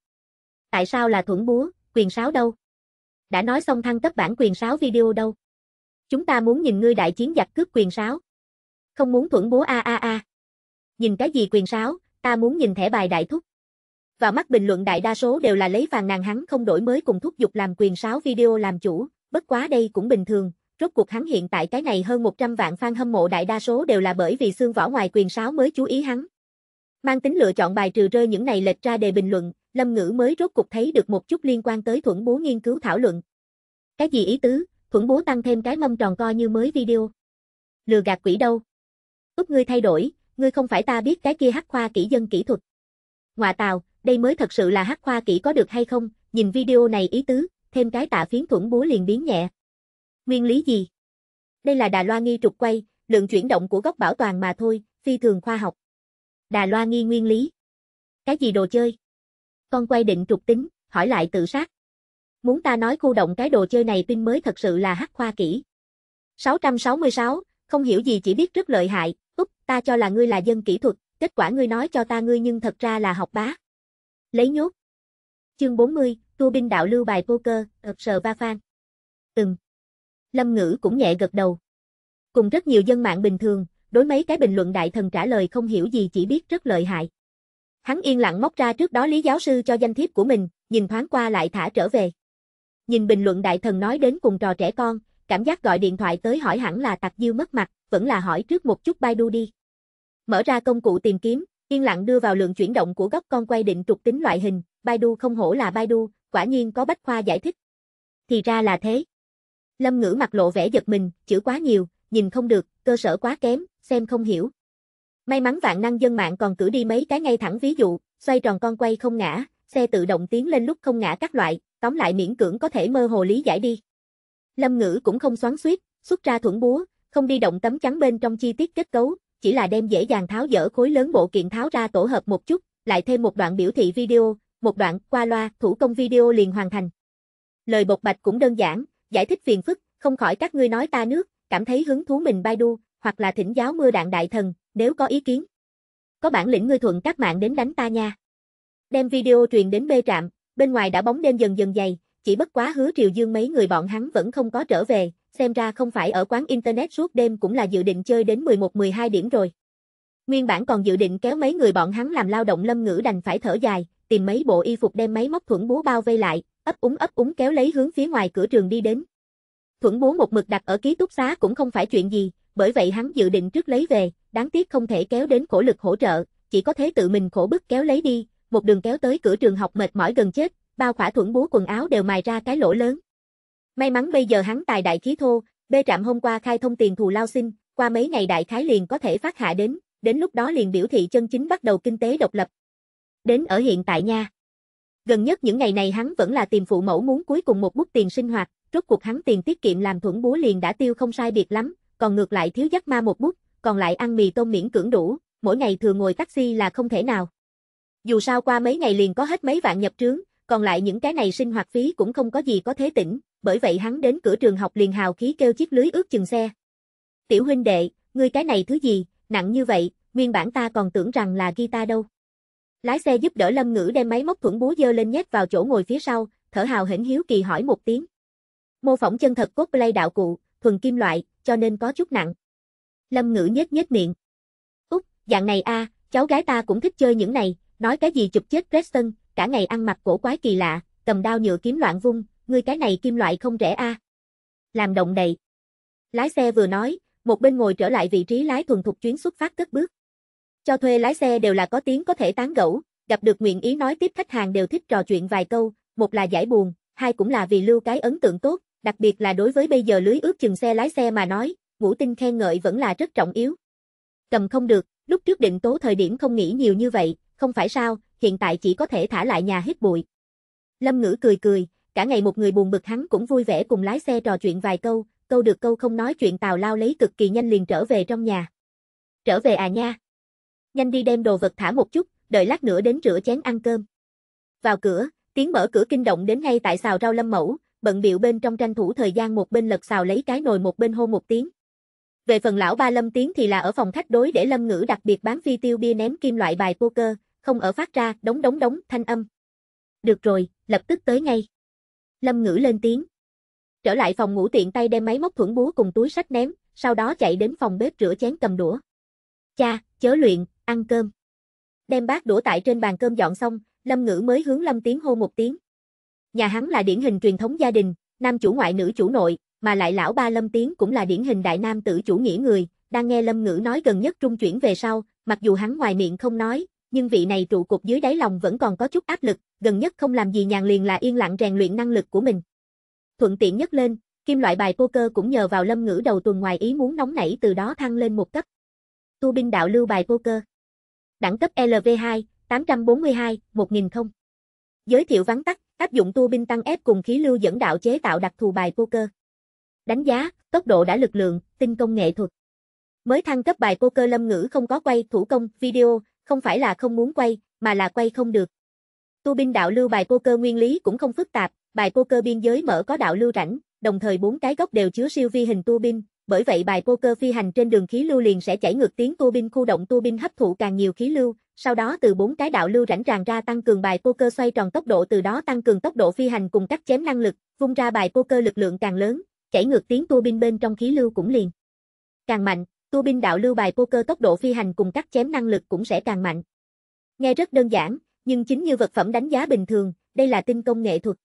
Tại sao là thuẫn búa, quyền sáo đâu? đã nói xong thăng cấp bản quyền sáo video đâu. Chúng ta muốn nhìn ngươi đại chiến giặc cướp quyền sáo. Không muốn thuẫn búa a a a. Nhìn cái gì quyền sáo, ta muốn nhìn thẻ bài đại thúc. Và mắt bình luận đại đa số đều là lấy phàn nàn hắn không đổi mới cùng thúc dục làm quyền sáo video làm chủ, bất quá đây cũng bình thường, rốt cuộc hắn hiện tại cái này hơn 100 vạn fan hâm mộ đại đa số đều là bởi vì xương vỏ ngoài quyền sáo mới chú ý hắn. Mang tính lựa chọn bài trừ rơi những này lệch ra đề bình luận, Lâm Ngữ mới rốt cục thấy được một chút liên quan tới thuẫn bố nghiên cứu thảo luận. Cái gì ý tứ, thuẫn bố tăng thêm cái mâm tròn co như mới video. Lừa gạt quỷ đâu? Úp ngươi thay đổi, ngươi không phải ta biết cái kia hắc khoa kỹ dân kỹ thuật. Ngoạ tào, đây mới thật sự là hắc khoa kỹ có được hay không, nhìn video này ý tứ, thêm cái tạ phiến thuẫn búa liền biến nhẹ. Nguyên lý gì? Đây là đà loa nghi trục quay, lượng chuyển động của góc bảo toàn mà thôi, phi thường khoa học. Đà loa nghi nguyên lý. Cái gì đồ chơi? con quay định trục tính, hỏi lại tự sát. Muốn ta nói khu động cái đồ chơi này pin mới thật sự là hắc khoa kỹ. 666, không hiểu gì chỉ biết rất lợi hại, úp, ta cho là ngươi là dân kỹ thuật, kết quả ngươi nói cho ta ngươi nhưng thật ra là học bá. Lấy nhốt. Chương 40, tu binh đạo lưu bài poker, ợp sờ va phan. Từng. Lâm ngữ cũng nhẹ gật đầu. Cùng rất nhiều dân mạng bình thường, đối mấy cái bình luận đại thần trả lời không hiểu gì chỉ biết rất lợi hại. Hắn yên lặng móc ra trước đó lý giáo sư cho danh thiếp của mình, nhìn thoáng qua lại thả trở về. Nhìn bình luận đại thần nói đến cùng trò trẻ con, cảm giác gọi điện thoại tới hỏi hẳn là tặc dư mất mặt, vẫn là hỏi trước một chút Baidu đi. Mở ra công cụ tìm kiếm, yên lặng đưa vào lượng chuyển động của góc con quay định trục tính loại hình, Baidu không hổ là Baidu, quả nhiên có bách khoa giải thích. Thì ra là thế. Lâm ngữ mặt lộ vẻ giật mình, chữ quá nhiều, nhìn không được, cơ sở quá kém, xem không hiểu. May mắn vạn năng dân mạng còn cử đi mấy cái ngay thẳng ví dụ, xoay tròn con quay không ngã, xe tự động tiến lên lúc không ngã các loại, tóm lại miễn cưỡng có thể mơ hồ lý giải đi. Lâm ngữ cũng không xoắn suýt, xuất ra thuẫn búa, không đi động tấm chắn bên trong chi tiết kết cấu, chỉ là đem dễ dàng tháo dỡ khối lớn bộ kiện tháo ra tổ hợp một chút, lại thêm một đoạn biểu thị video, một đoạn qua loa, thủ công video liền hoàn thành. Lời bộc bạch cũng đơn giản, giải thích phiền phức, không khỏi các ngươi nói ta nước, cảm thấy hứng thú mình Baidu, hoặc là thỉnh giáo mưa đạn đại thần, nếu có ý kiến. Có bản lĩnh ngươi thuận các mạng đến đánh ta nha. Đem video truyền đến bê trạm, bên ngoài đã bóng đêm dần dần dày, chỉ bất quá hứa triều dương mấy người bọn hắn vẫn không có trở về, xem ra không phải ở quán internet suốt đêm cũng là dự định chơi đến 11-12 điểm rồi. Nguyên bản còn dự định kéo mấy người bọn hắn làm lao động lâm ngữ đành phải thở dài, tìm mấy bộ y phục đem máy móc thuẫn búa bao vây lại, ấp úng ấp úng kéo lấy hướng phía ngoài cửa trường đi đến. Thuẫn búa một mực đặt ở ký túc xá cũng không phải chuyện gì, bởi vậy hắn dự định trước lấy về, đáng tiếc không thể kéo đến khổ lực hỗ trợ, chỉ có thế tự mình khổ bức kéo lấy đi, một đường kéo tới cửa trường học mệt mỏi gần chết, bao khỏa thuẫn búa quần áo đều mài ra cái lỗ lớn. May mắn bây giờ hắn tài đại khí thô, bê trạm hôm qua khai thông tiền thù lao sinh qua mấy ngày đại khái liền có thể phát hạ đến, đến lúc đó liền biểu thị chân chính bắt đầu kinh tế độc lập. Đến ở hiện tại nha. Gần nhất những ngày này hắn vẫn là tìm phụ mẫu muốn cuối cùng một bút tiền sinh hoạt, rốt cuộc hắn tiền tiết kiệm làm thuẫn búa liền đã tiêu không sai biệt lắm, còn ngược lại thiếu dắt ma một bút, còn lại ăn mì tôm miễn cưỡng đủ, mỗi ngày thường ngồi taxi là không thể nào. Dù sao qua mấy ngày liền có hết mấy vạn nhập trướng, còn lại những cái này sinh hoạt phí cũng không có gì có thế tỉnh, bởi vậy hắn đến cửa trường học liền hào khí kêu chiếc lưới ướt chừng xe. Tiểu huynh đệ, ngươi cái này thứ gì, nặng như vậy, nguyên bản ta còn tưởng rằng là guitar đâu. Lái xe giúp đỡ Lâm Ngữ đem máy móc thuẫn búa dơ lên nhét vào chỗ ngồi phía sau, thở hào hển hiếu kỳ hỏi một tiếng. Mô phỏng chân thật cốt play đạo cụ, thuần kim loại, cho nên có chút nặng. Lâm Ngữ nhếch nhếch miệng. Úc, dạng này a, cháu gái ta cũng thích chơi những này, nói cái gì chụp chết Preston, cả ngày ăn mặc cổ quái kỳ lạ, cầm đao nhựa kiếm loạn vung, ngươi cái này kim loại không rẻ a. Làm động đậy. Lái xe vừa nói, một bên ngồi trở lại vị trí lái thuần thục chuyến xuất phát cất bước. Cho thuê lái xe đều là có tiếng có thể tán gẫu, gặp được nguyện ý nói tiếp khách hàng đều thích trò chuyện vài câu, một là giải buồn, hai cũng là vì lưu cái ấn tượng tốt, đặc biệt là đối với bây giờ lưới ước chừng xe lái xe mà nói, Ngũ Tinh khen ngợi vẫn là rất trọng yếu. Cầm không được, lúc trước định tố thời điểm không nghĩ nhiều như vậy, không phải sao, hiện tại chỉ có thể thả lại nhà hít bụi. Lâm Ngữ cười cười, cả ngày một người buồn bực hắn cũng vui vẻ cùng lái xe trò chuyện vài câu, câu được câu không nói chuyện tào lao lấy cực kỳ nhanh liền trở về trong nhà. Trở về à nha. Nhanh đi đem đồ vật thả một chút, đợi lát nữa đến rửa chén ăn cơm. Vào cửa, tiếng mở cửa kinh động đến ngay tại xào rau lâm mẫu, bận biệu bên trong tranh thủ thời gian một bên lật xào lấy cái nồi một bên hô một tiếng, về phần lão ba Lâm Tiến thì là ở phòng khách đối để Lâm Ngữ đặc biệt bán phi tiêu bia ném kim loại bài poker, không ở phát ra đống đống đống thanh âm. Được rồi, lập tức tới ngay. Lâm Ngữ lên tiếng. Trở lại phòng ngủ tiện tay đem máy móc thuẫn búa cùng túi sách ném, sau đó chạy đến phòng bếp rửa chén cầm đũa. Cha, chớ luyện, ăn cơm. Đem bát đũa tại trên bàn cơm dọn xong, Lâm Ngữ mới hướng Lâm Tiến hô một tiếng. Nhà hắn là điển hình truyền thống gia đình, nam chủ ngoại nữ chủ nội, mà lại lão ba Lâm Tiến cũng là điển hình đại nam tử chủ nghĩa người, đang nghe Lâm Ngữ nói gần nhất trung chuyển về sau, mặc dù hắn ngoài miệng không nói, nhưng vị này trụ cục dưới đáy lòng vẫn còn có chút áp lực, gần nhất không làm gì nhàn liền là yên lặng rèn luyện năng lực của mình. Thuận tiện nhất lên, kim loại bài poker cũng nhờ vào Lâm Ngữ đầu tuần ngoài ý muốn nóng nảy từ đó thăng lên một cấp. Tu binh đạo lưu bài poker. Đẳng cấp LV2, 842, 1000. Giới thiệu vắn tắt, áp dụng tu binh tăng ép cùng khí lưu dẫn đạo chế tạo đặc thù bài poker đánh giá, tốc độ đã lực lượng, tinh công nghệ thuật. Mới thăng cấp bài poker lâm ngữ không có quay thủ công, video, không phải là không muốn quay, mà là quay không được. Tu binh đạo lưu bài poker nguyên lý cũng không phức tạp, bài poker biên giới mở có đạo lưu rảnh, đồng thời bốn cái góc đều chứa siêu vi hình tu binh, bởi vậy bài poker phi hành trên đường khí lưu liền sẽ chảy ngược tiến tu binh khu động tu binh hấp thụ càng nhiều khí lưu, sau đó từ bốn cái đạo lưu rảnh tràn ra tăng cường bài poker xoay tròn tốc độ từ đó tăng cường tốc độ phi hành cùng cắt chém năng lực, vung ra bài poker lực lượng càng lớn, chảy ngược tiếng tua bin bên trong khí lưu cũng liền. Càng mạnh, tua bin đạo lưu bài poker tốc độ phi hành cùng cắt chém năng lực cũng sẽ càng mạnh. Nghe rất đơn giản, nhưng chính như vật phẩm đánh giá bình thường, đây là tinh công nghệ thuật.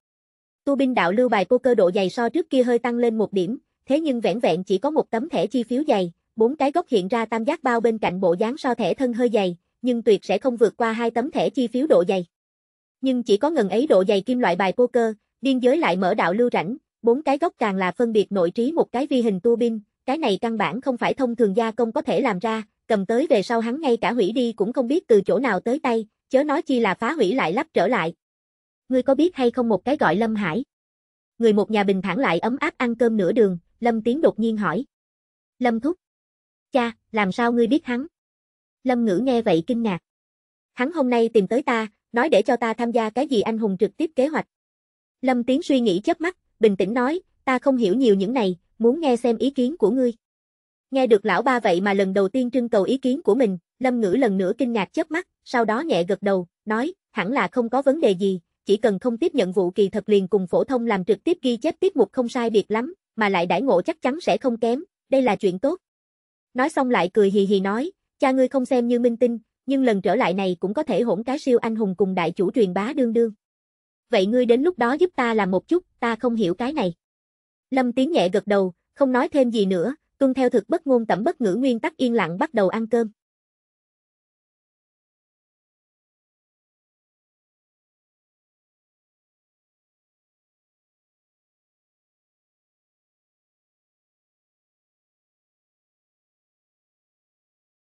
tua binh đạo lưu bài poker độ dày so trước kia hơi tăng lên một điểm, thế nhưng vẻn vẹn chỉ có một tấm thẻ chi phiếu dày, bốn cái góc hiện ra tam giác bao bên cạnh bộ dáng so thẻ thân hơi dày, nhưng tuyệt sẽ không vượt qua hai tấm thẻ chi phiếu độ dày. Nhưng chỉ có ngần ấy độ dày kim loại bài poker, biên giới lại mở đạo lưu rảnh, Bốn cái góc càng là phân biệt nội trí một cái vi hình tua bin, cái này căn bản không phải thông thường gia công có thể làm ra, cầm tới về sau hắn ngay cả hủy đi cũng không biết từ chỗ nào tới tay, chớ nói chi là phá hủy lại lắp trở lại. Ngươi có biết hay không một cái gọi Lâm Hải? Người một nhà bình thản lại ấm áp ăn cơm nửa đường, Lâm Tiến đột nhiên hỏi. Lâm Thúc. Cha, làm sao ngươi biết hắn? Lâm Ngữ nghe vậy kinh ngạc. Hắn hôm nay tìm tới ta, nói để cho ta tham gia cái gì anh hùng trực tiếp kế hoạch. Lâm Tiến suy nghĩ chớp mắt, bình tĩnh nói, ta không hiểu nhiều những này, muốn nghe xem ý kiến của ngươi. Nghe được lão ba vậy mà lần đầu tiên trưng cầu ý kiến của mình, Lâm Ngữ lần nữa kinh ngạc chớp mắt, sau đó nhẹ gật đầu, nói, hẳn là không có vấn đề gì, chỉ cần không tiếp nhận vụ kỳ thật liền cùng phổ thông làm trực tiếp ghi chép tiếp mục không sai biệt lắm, mà lại đãi ngộ chắc chắn sẽ không kém, đây là chuyện tốt. Nói xong lại cười hì hì nói, cha ngươi không xem như minh tinh, nhưng lần trở lại này cũng có thể hỗn cái siêu anh hùng cùng đại chủ truyền bá đương đương vậy ngươi đến lúc đó giúp ta làm một chút, ta không hiểu cái này. Lâm Tiến nhẹ gật đầu, không nói thêm gì nữa, tuân theo thực bất ngôn tẩm bất ngữ nguyên tắc yên lặng bắt đầu ăn cơm.